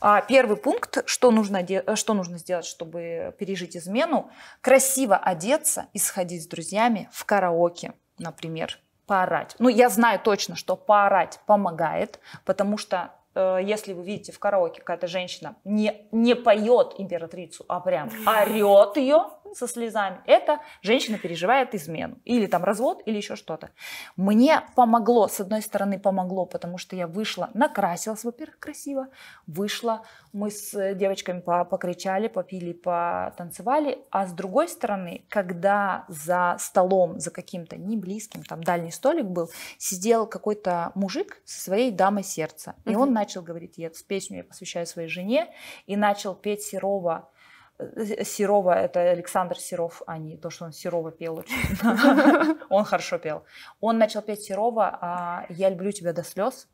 А, первый пункт, что нужно, что нужно сделать, чтобы пережить измену, красиво одеться и сходить с друзьями в караоке например поорать. Ну, я знаю точно, что поорать помогает, потому что э, если вы видите в караоке, какая-то женщина не, не поет императрицу, а прям орет ее, со слезами, это женщина переживает измену. Или там развод, или еще что-то. Мне помогло, с одной стороны помогло, потому что я вышла, накрасилась, во-первых, красиво, вышла, мы с девочками покричали, попили, потанцевали. А с другой стороны, когда за столом, за каким-то не близким, там дальний столик был, сидел какой-то мужик со своей дамой сердца. И он начал говорить, я эту песню я посвящаю своей жене, и начал петь Серова Э, Серова, это Александр Серов, а не то, что он Серова пел очень. Он хорошо пел. Он начал петь Серова а «Я люблю тебя до слез».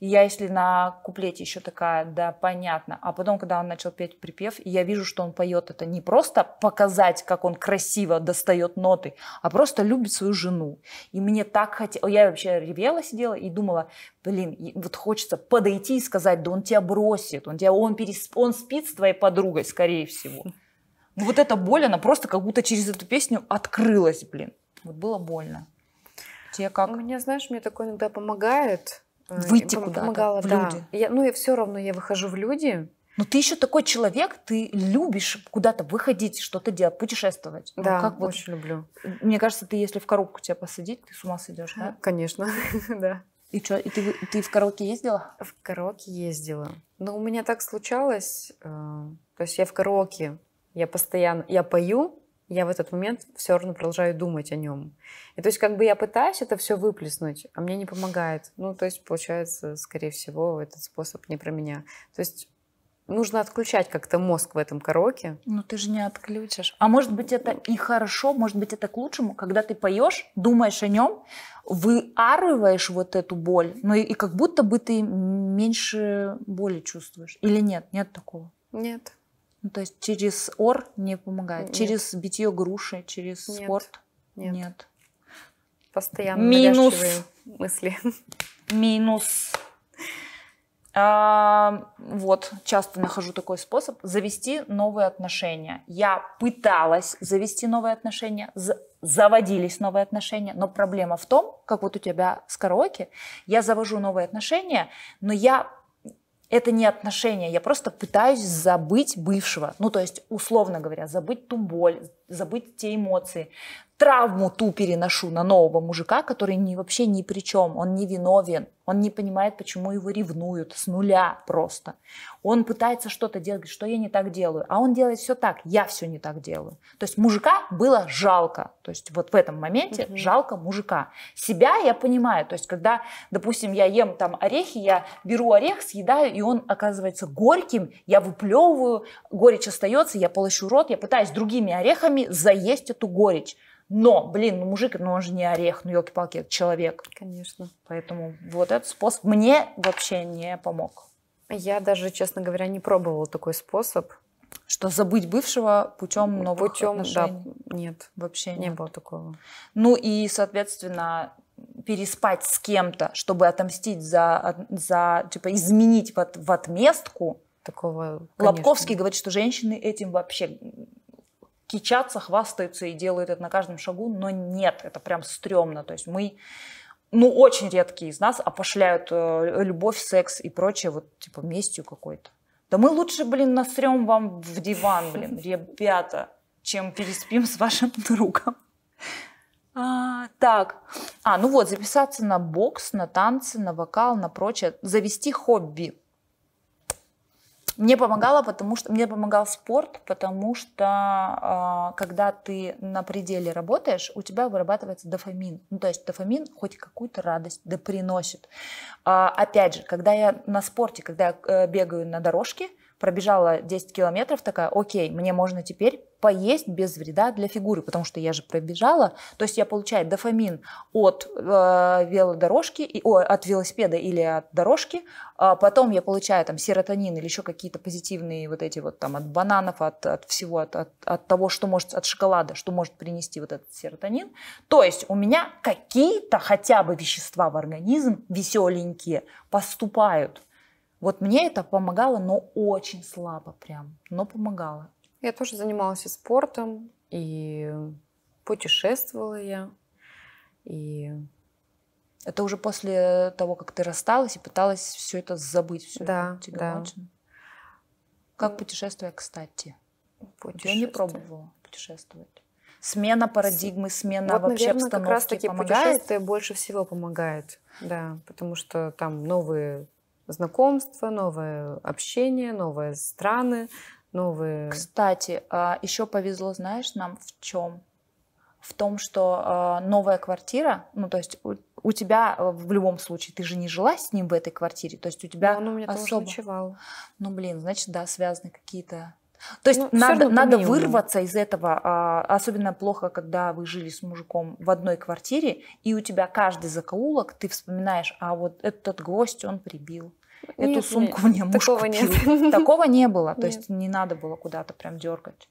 И я, если на куплете еще такая, да, понятно. А потом, когда он начал петь припев, я вижу, что он поет это не просто показать, как он красиво достает ноты, а просто любит свою жену. И мне так хотелось... Я вообще ревела, сидела и думала, блин, вот хочется подойти и сказать, да он тебя бросит, он, тебя, он, пересп... он спит с твоей подругой, скорее всего. Но ну, вот эта боль, она просто как будто через эту песню открылась, блин. Вот было больно. Тебе как? Мне, знаешь, мне такое иногда помогает Э, выйти куда-то помогала, в да. люди. Я, ну, я все равно я выхожу в люди. Но ты еще такой человек, ты любишь куда-то выходить, что-то делать, путешествовать. Ну, да, ну, как очень вот? люблю. Мне кажется, ты если в коробку тебя посадить, ты с ума сойдешь, да? Конечно, да. И что, и ты, ты в караоке ездила? В караоке ездила. Но у меня так случалось, э, то есть я в караоке, я постоянно, я пою, я в этот момент все равно продолжаю думать о нем. И то есть как бы я пытаюсь это все выплеснуть, а мне не помогает. Ну, то есть получается, скорее всего, этот способ не про меня. То есть нужно отключать как-то мозг в этом короке. Ну ты же не отключишь. А может быть это и хорошо, может быть это к лучшему, когда ты поешь, думаешь о нем, выарываешь вот эту боль, но ну, и, и как будто бы ты меньше боли чувствуешь. Или нет, нет такого? Нет. Ну, то есть через ор не помогает, нет. через битье груши, через нет. спорт? Нет. нет. Постоянно Минус. мысли. Минус. А, вот, часто нахожу такой способ завести новые отношения. Я пыталась завести новые отношения, заводились новые отношения, но проблема в том, как вот у тебя с караоке, я завожу новые отношения, но я это не отношения, я просто пытаюсь забыть бывшего, ну то есть, условно говоря, забыть ту боль, забыть те эмоции. Травму ту переношу на нового мужика, который не, вообще ни при чем, он не виновен, он не понимает, почему его ревнуют с нуля просто. Он пытается что-то делать, что я не так делаю, а он делает все так, я все не так делаю. То есть мужика было жалко, то есть вот в этом моменте угу. жалко мужика. Себя я понимаю, то есть когда, допустим, я ем там орехи, я беру орех, съедаю, и он оказывается горьким, я выплевываю, горечь остается, я полощу рот, я пытаюсь другими орехами силами заесть эту горечь. Но, блин, ну мужик, ну он же не орех, ну елки-палки, это человек. Конечно. Поэтому вот этот способ мне вообще не помог. Я даже, честно говоря, не пробовала такой способ. Что забыть бывшего путем новых путем, отношений? Да, нет, вообще не нет. было такого. Ну и, соответственно, переспать с кем-то, чтобы отомстить за, за типа, изменить в, в отместку. Такого, конечно. Лобковский говорит, что женщины этим вообще кичатся, хвастаются и делают это на каждом шагу, но нет, это прям стрёмно. То есть мы, ну, очень редкие из нас опошляют э, любовь, секс и прочее вот типа местью какой-то. Да мы лучше, блин, насрем вам в диван, блин, ребята, чем переспим с вашим другом. А, так, а, ну вот, записаться на бокс, на танцы, на вокал, на прочее, завести хобби – мне помогало, потому что мне помогал спорт, потому что а, когда ты на пределе работаешь, у тебя вырабатывается дофамин. Ну, то есть дофамин хоть какую-то радость да приносит. А, опять же, когда я на спорте, когда я э, бегаю на дорожке, пробежала 10 километров, такая, окей, мне можно теперь поесть без вреда для фигуры, потому что я же пробежала, то есть я получаю дофамин от э, велодорожки, и, о, от велосипеда или от дорожки, а потом я получаю там серотонин или еще какие-то позитивные вот эти вот там от бананов, от, от всего, от, от, от того, что может, от шоколада, что может принести вот этот серотонин. То есть у меня какие-то хотя бы вещества в организм веселенькие поступают. Вот мне это помогало, но очень слабо прям, но помогало. Я тоже занималась и спортом, и путешествовала я, и... Это уже после того, как ты рассталась и пыталась все это забыть, все да, это тебя да. очень. Как ну. путешествие, кстати? Путешествие. Я не пробовала путешествовать. Смена парадигмы, смена вот, вообще наверное, обстановки как раз таки помогает? путешествие больше всего помогает, да, потому что там новые знакомства, новое общение, новые страны, новые... Кстати, а, еще повезло, знаешь, нам в чем? В том, что а, новая квартира, ну то есть у тебя а, в любом случае, ты же не жила с ним в этой квартире, то есть у тебя... Но он у меня особо... тоже ночевал. Ну блин, значит, да, связаны какие-то то есть ну, надо, надо вырваться из этого, а, особенно плохо, когда вы жили с мужиком в одной квартире, и у тебя каждый закоулок, ты вспоминаешь, а вот этот гость он прибил, нет, эту сумку нет, мне муж такого купил. Нет. Такого не было, то нет. есть не надо было куда-то прям дергать.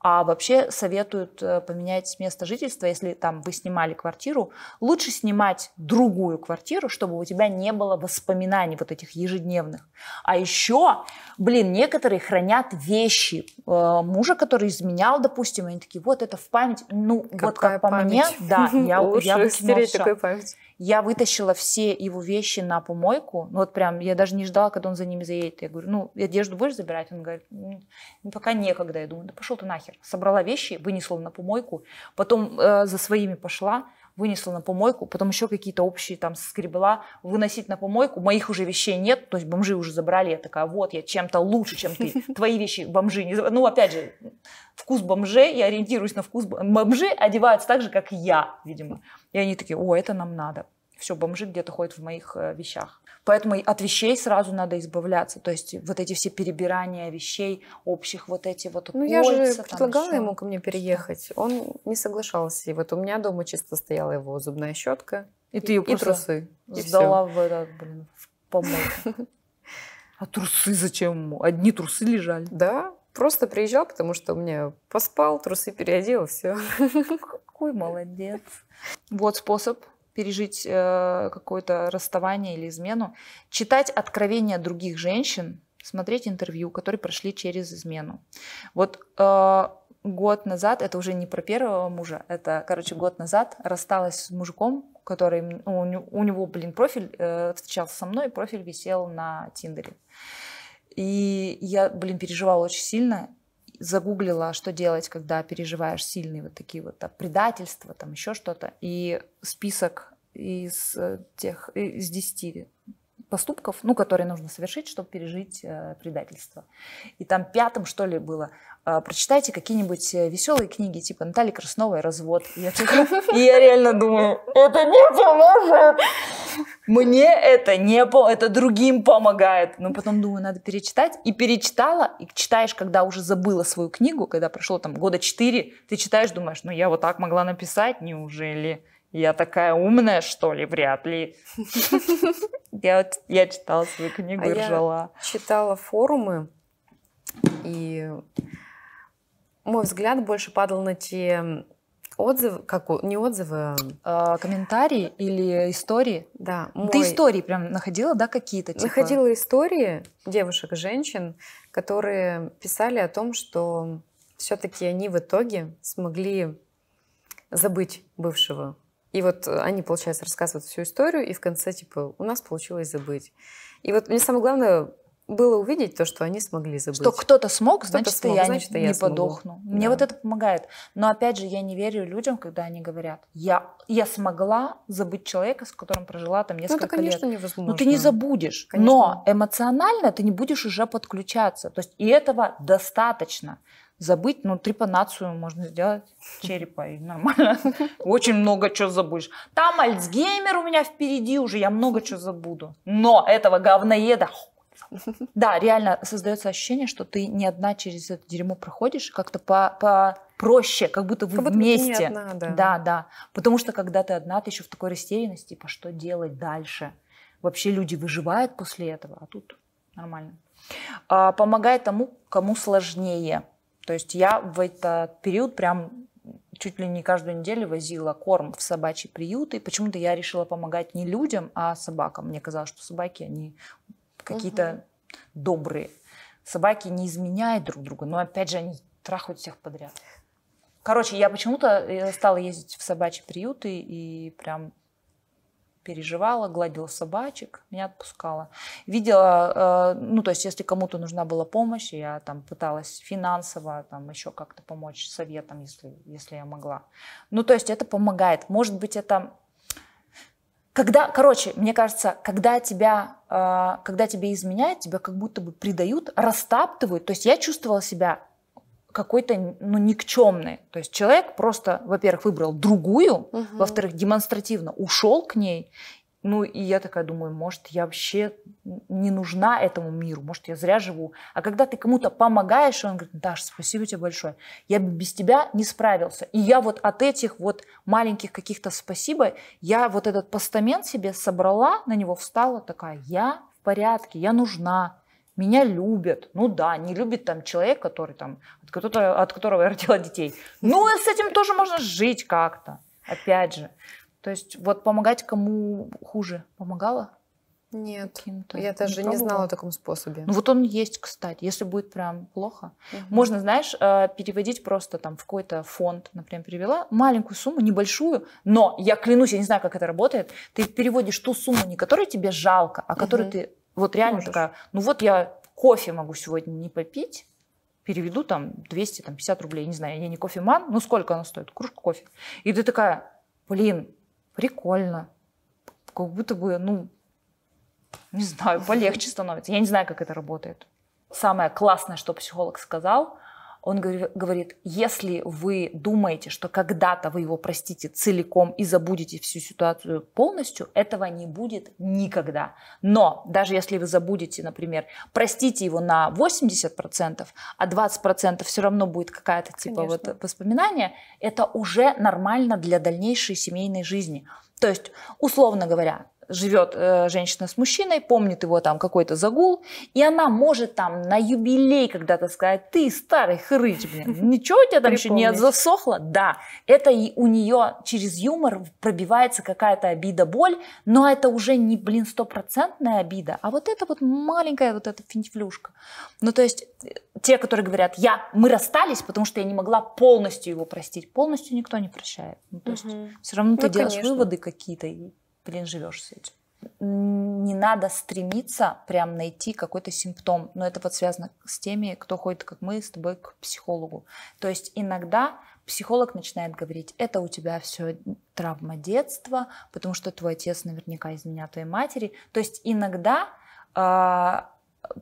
А вообще советуют э, поменять место жительства, если там вы снимали квартиру. Лучше снимать другую квартиру, чтобы у тебя не было воспоминаний вот этих ежедневных. А еще, блин, некоторые хранят вещи э, мужа, который изменял, допустим, они такие, вот это в память. Ну, Какая вот как по память? мне, да, я, я стереть такую память. Я вытащила все его вещи на помойку. Ну вот прям, я даже не ждала, когда он за ними заедет. Я говорю, ну, одежду будешь забирать? Он говорит, ну, пока некогда. Я думаю, да пошел ты нахер. Собрала вещи, вынесла на помойку. Потом э, за своими пошла вынесла на помойку, потом еще какие-то общие там скребла, выносить на помойку, моих уже вещей нет, то есть бомжи уже забрали, я такая, вот, я чем-то лучше, чем ты, твои вещи бомжи не Ну, опять же, вкус бомжей, я ориентируюсь на вкус бомжей, бомжи одеваются так же, как я, видимо. И они такие, о, это нам надо. Все, бомжи где-то ходят в моих э, вещах. Поэтому от вещей сразу надо избавляться. То есть вот эти все перебирания вещей общих, вот эти вот Ну кольца, я же предлагала там, ему ко мне переехать. Он не соглашался. И вот у меня дома чисто стояла его зубная щетка. И, и ты ее и трусы. сдала и в этот, блин, в помойку. А трусы зачем ему? Одни трусы лежали. Да, просто приезжал, потому что у меня поспал, трусы переодел, все. Какой молодец. Вот способ пережить э, какое-то расставание или измену, читать откровения других женщин, смотреть интервью, которые прошли через измену. Вот э, год назад, это уже не про первого мужа, это, короче, год назад рассталась с мужиком, который, ну, у него, блин, профиль э, встречался со мной, профиль висел на Тиндере. И я, блин, переживала очень сильно загуглила, что делать, когда переживаешь сильные вот такие вот там, предательства, там еще что-то. И список из э, тех, из десяти поступков, ну, которые нужно совершить, чтобы пережить э, предательство. И там пятым, что ли, было а, прочитайте какие-нибудь э, веселые книги, типа Натальи Красновой «Развод». Я и я реально думаю, это не поможет. Мне это не по, это другим помогает. Но потом думаю, надо перечитать. И перечитала, и читаешь, когда уже забыла свою книгу, когда прошло там года четыре, ты читаешь, думаешь, ну я вот так могла написать, неужели? Я такая умная, что ли? Вряд ли. Я, я читала свою книгу а и ржала. читала форумы, и мой взгляд больше падал на те отзывы, как не отзывы, а, а... комментарии или истории. Да. Мой... Ты истории прям находила, да, какие-то? Типа... Находила истории девушек женщин, которые писали о том, что все-таки они в итоге смогли забыть бывшего. И вот они, получается, рассказывают всю историю, и в конце, типа, у нас получилось забыть. И вот мне самое главное было увидеть то, что они смогли забыть. Что кто-то смог, кто значит, смог, я значит, не, я не подохну. Мне да. вот это помогает. Но опять же, я не верю людям, когда они говорят, я, я смогла забыть человека, с которым прожила там несколько лет. Ну, это, конечно, лет. невозможно. Ну, ты не забудешь. Конечно. Но эмоционально ты не будешь уже подключаться. То есть и этого достаточно. Забыть, ну, трепанацию можно сделать черепа, и нормально. Очень много чего забудешь. Там Альцгеймер у меня впереди уже, я много чего забуду. Но этого говноеда Да, реально создается ощущение, что ты не одна через это дерьмо проходишь, как-то по, по проще, как будто вы как будто вместе. не одна, да. да, да. Потому что когда ты одна, ты еще в такой растерянности, типа, что делать дальше? Вообще люди выживают после этого, а тут нормально. А, помогает тому, кому сложнее. То есть я в этот период прям чуть ли не каждую неделю возила корм в собачьи приюты. Почему-то я решила помогать не людям, а собакам. Мне казалось, что собаки, они какие-то угу. добрые. Собаки не изменяют друг друга, но опять же они трахают всех подряд. Короче, я почему-то э, стала ездить в собачьи приюты и прям переживала, гладила собачек, меня отпускала. Видела, э, ну, то есть, если кому-то нужна была помощь, я там пыталась финансово, там, еще как-то помочь советом, если, если я могла. Ну, то есть, это помогает. Может быть, это когда, короче, мне кажется, когда тебя, э, когда тебе изменяют, тебя как будто бы предают, растаптывают. То есть я чувствовала себя какой-то, ну, никчемной. То есть человек просто, во-первых, выбрал другую, угу. во-вторых, демонстративно ушел к ней, ну, и я такая думаю, может, я вообще не нужна этому миру, может, я зря живу. А когда ты кому-то помогаешь, он говорит, Даша, спасибо тебе большое, я без тебя не справился. И я вот от этих вот маленьких каких-то спасибо, я вот этот постамент себе собрала, на него встала такая, я в порядке, я нужна, меня любят. Ну да, не любит там человек, который там, от которого, от я родила детей. Ну, и с этим тоже можно жить как-то, опять же. То есть вот помогать кому хуже помогала? Нет, я даже не, не знала о таком способе. Ну вот он есть, кстати, если будет прям плохо. Угу. Можно, знаешь, э, переводить просто там в какой-то фонд, например, перевела маленькую сумму, небольшую, но я клянусь, я не знаю, как это работает, ты переводишь ту сумму, не которой тебе жалко, а которую угу. ты вот реально Можешь. такая, ну вот я кофе могу сегодня не попить, переведу там 200, там 50 рублей, не знаю, я не кофеман, ну сколько она стоит, кружка кофе. И ты такая, блин, прикольно. Как будто бы, ну, не знаю, полегче становится. Я не знаю, как это работает. Самое классное, что психолог сказал, он говорит, если вы думаете, что когда-то вы его простите целиком и забудете всю ситуацию полностью, этого не будет никогда. Но даже если вы забудете, например, простите его на 80%, а 20% все равно будет какая-то типа вот воспоминание, это уже нормально для дальнейшей семейной жизни. То есть, условно говоря, живет э, женщина с мужчиной, помнит его там какой-то загул, и она может там на юбилей когда-то сказать, ты старый хрыч, блин, ничего у тебя там еще не засохло. Да, это и у нее через юмор пробивается какая-то обида, боль, но это уже не, блин, стопроцентная обида, а вот это вот маленькая вот эта финтифлюшка. Ну, то есть э, те, которые говорят, я, мы расстались, потому что я не могла полностью его простить, полностью никто не прощает. Ну, то есть угу. все равно ну, ты конечно. делаешь выводы какие-то, блин, живешь с этим. Не надо стремиться прям найти какой-то симптом, но это вот связано с теми, кто ходит, как мы, с тобой к психологу. То есть иногда психолог начинает говорить, это у тебя все травма детства, потому что твой отец наверняка изменял твоей матери. То есть иногда а,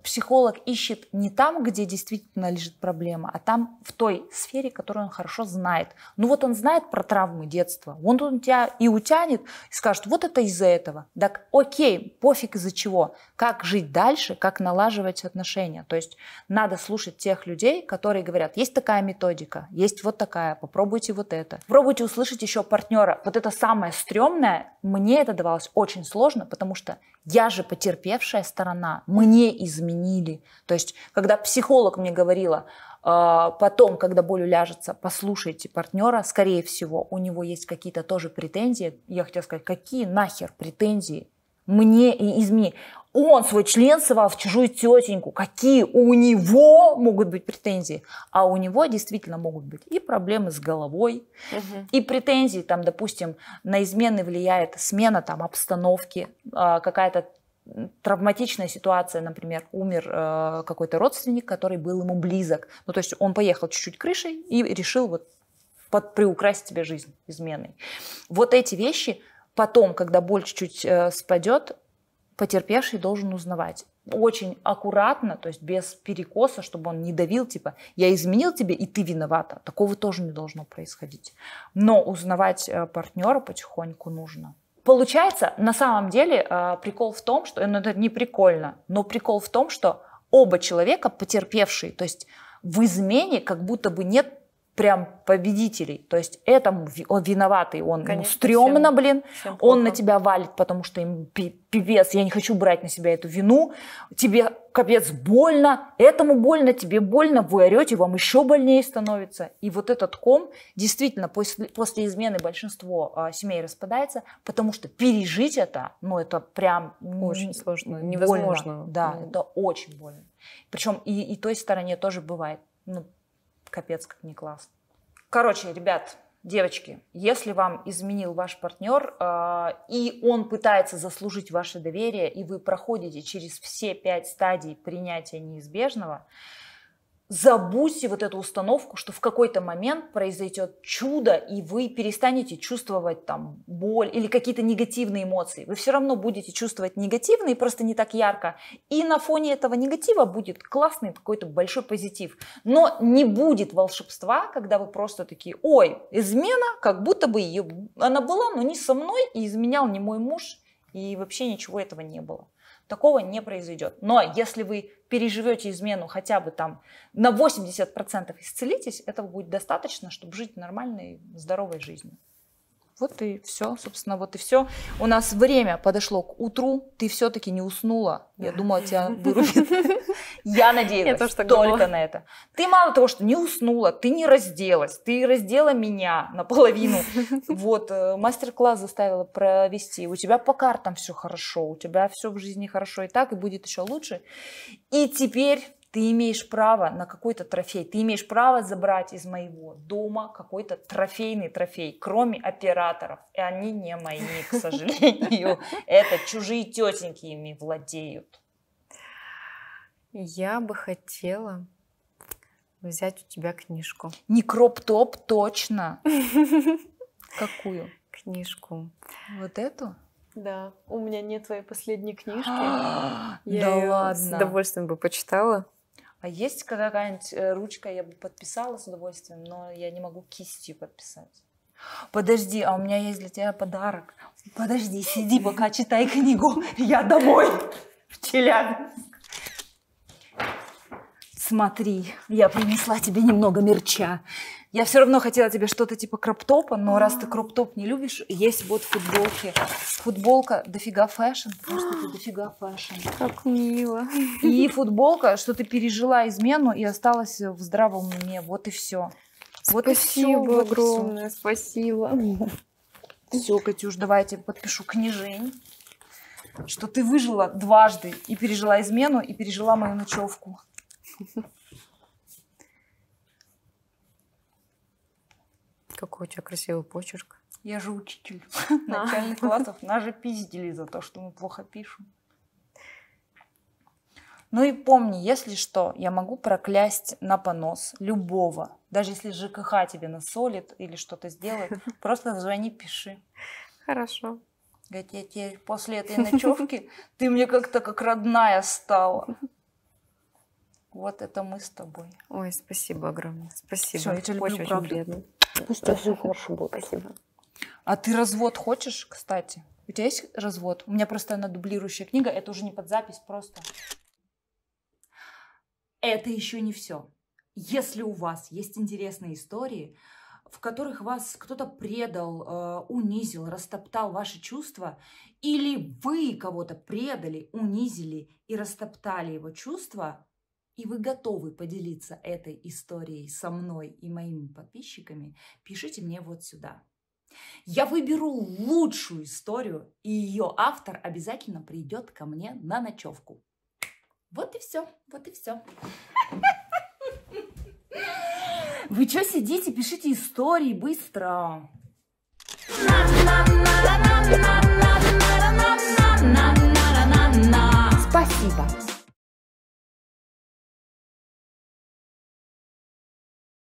психолог ищет не там, где действительно лежит проблема, а там в той сфере, которую он хорошо знает. Ну вот он знает про травмы детства, он, он тебя и утянет, и скажет, вот это из-за этого. Так окей, пофиг из-за чего. Как жить дальше, как налаживать отношения. То есть надо слушать тех людей, которые говорят, есть такая методика, есть вот такая, попробуйте вот это. Попробуйте услышать еще партнера. Вот это самое стрёмное, мне это давалось очень сложно, потому что я же потерпевшая сторона, мне из изменили. То есть, когда психолог мне говорила, а, потом, когда боль уляжется, послушайте партнера, скорее всего, у него есть какие-то тоже претензии. Я хотела сказать, какие нахер претензии? Мне и из Он свой член совал в чужую тетеньку. Какие у него могут быть претензии? А у него действительно могут быть и проблемы с головой, угу. и претензии, там, допустим, на измены влияет смена там обстановки, а, какая-то травматичная ситуация, например, умер э, какой-то родственник, который был ему близок. Ну, то есть он поехал чуть-чуть крышей и решил вот под, приукрасить себе жизнь изменой. Вот эти вещи потом, когда боль чуть-чуть э, спадет, потерпевший должен узнавать. Очень аккуратно, то есть без перекоса, чтобы он не давил, типа, я изменил тебе, и ты виновата. Такого тоже не должно происходить. Но узнавать э, партнера потихоньку нужно. Получается, на самом деле, э, прикол в том, что, ну это не прикольно, но прикол в том, что оба человека потерпевшие, то есть в измене как будто бы нет прям победителей. То есть этому он виноватый, он ну, Конечно, ему стрёмно, всем, блин, всем он на тебя валит, потому что им пипец, я не хочу брать на себя эту вину, тебе капец больно, этому больно, тебе больно, вы орете, вам еще больнее становится. И вот этот ком, действительно, после, после измены большинство а, семей распадается, потому что пережить это, ну это прям... Очень сложно, невозможно. Больно. Да, ну. это очень больно. Причем и, и той стороне тоже бывает ну, Капец, как не класс. Короче, ребят, девочки, если вам изменил ваш партнер, э, а, и он пытается заслужить ваше доверие, и вы проходите через все пять стадий принятия неизбежного, забудьте вот эту установку, что в какой-то момент произойдет чудо, и вы перестанете чувствовать там боль или какие-то негативные эмоции. Вы все равно будете чувствовать негативные, просто не так ярко. И на фоне этого негатива будет классный какой-то большой позитив. Но не будет волшебства, когда вы просто такие, ой, измена, как будто бы ее, она была, но не со мной, и изменял не мой муж, и вообще ничего этого не было. Такого не произойдет. Но если вы переживете измену хотя бы там на 80% исцелитесь, этого будет достаточно, чтобы жить нормальной, здоровой жизнью. Вот и все, собственно, вот и все. У нас время подошло к утру, ты все-таки не уснула. Я думала, тебя вырубит. Я надеялась только на это. Ты мало того, что не уснула, ты не разделась, ты раздела меня наполовину. Вот, э, мастер-класс заставила провести. У тебя по картам все хорошо, у тебя все в жизни хорошо и так, и будет еще лучше. И теперь ты имеешь право на какой-то трофей. Ты имеешь право забрать из моего дома какой-то трофейный трофей, кроме операторов. И они не мои, к сожалению. Это чужие тетеньки ими владеют. Я бы хотела взять у тебя книжку. Не кроп-топ, точно. Какую? Книжку. Вот эту? Да, у меня нет твоей последней книжки. Я да ладно. С удовольствием бы почитала. А есть какая-нибудь э, ручка, я бы подписала с удовольствием, но я не могу кистью подписать. Подожди, а у меня есть для тебя подарок. Подожди, сиди пока, читай книгу. Я домой в Челябинск. Смотри, я принесла тебе немного мерча. Я все равно хотела тебе что-то типа кроп-топа, но раз ты а. кроп-топ не любишь, есть вот футболки. Футболка дофига фэшн, потому что ты а. дофига фэшн. Как мило. И футболка, что ты пережила измену и осталась в здравом уме. Вот и все. Вот спасибо и все, вот огромное, все. спасибо. Все, Катюш, давай тебе подпишу книжень, что ты выжила дважды и пережила измену, и пережила мою ночевку. Какой у тебя красивый почерк. Я же учитель начальных а. классов. Нас же пиздили за то, что мы плохо пишем. Ну и помни, если что, я могу проклясть на понос любого. Даже если ЖКХ тебе насолит или что-то сделает, просто звони, пиши. Хорошо. Говорит, я тебе после этой ночевки, ты мне как-то как родная стала. Вот это мы с тобой. Ой, спасибо огромное. Спасибо. Все, я тебя люблю, правда. Пусть все хорошо будет. Спасибо. А ты развод хочешь, кстати? У тебя есть развод? У меня просто она дублирующая книга, это уже не под запись, просто. Это еще не все. Если у вас есть интересные истории, в которых вас кто-то предал, э, унизил, растоптал ваши чувства, или вы кого-то предали, унизили и растоптали его чувства, и вы готовы поделиться этой историей со мной и моими подписчиками, пишите мне вот сюда. Я выберу лучшую историю, и ее автор обязательно придет ко мне на ночевку. Вот и все, вот и все. Вы что сидите, пишите истории быстро. Спасибо.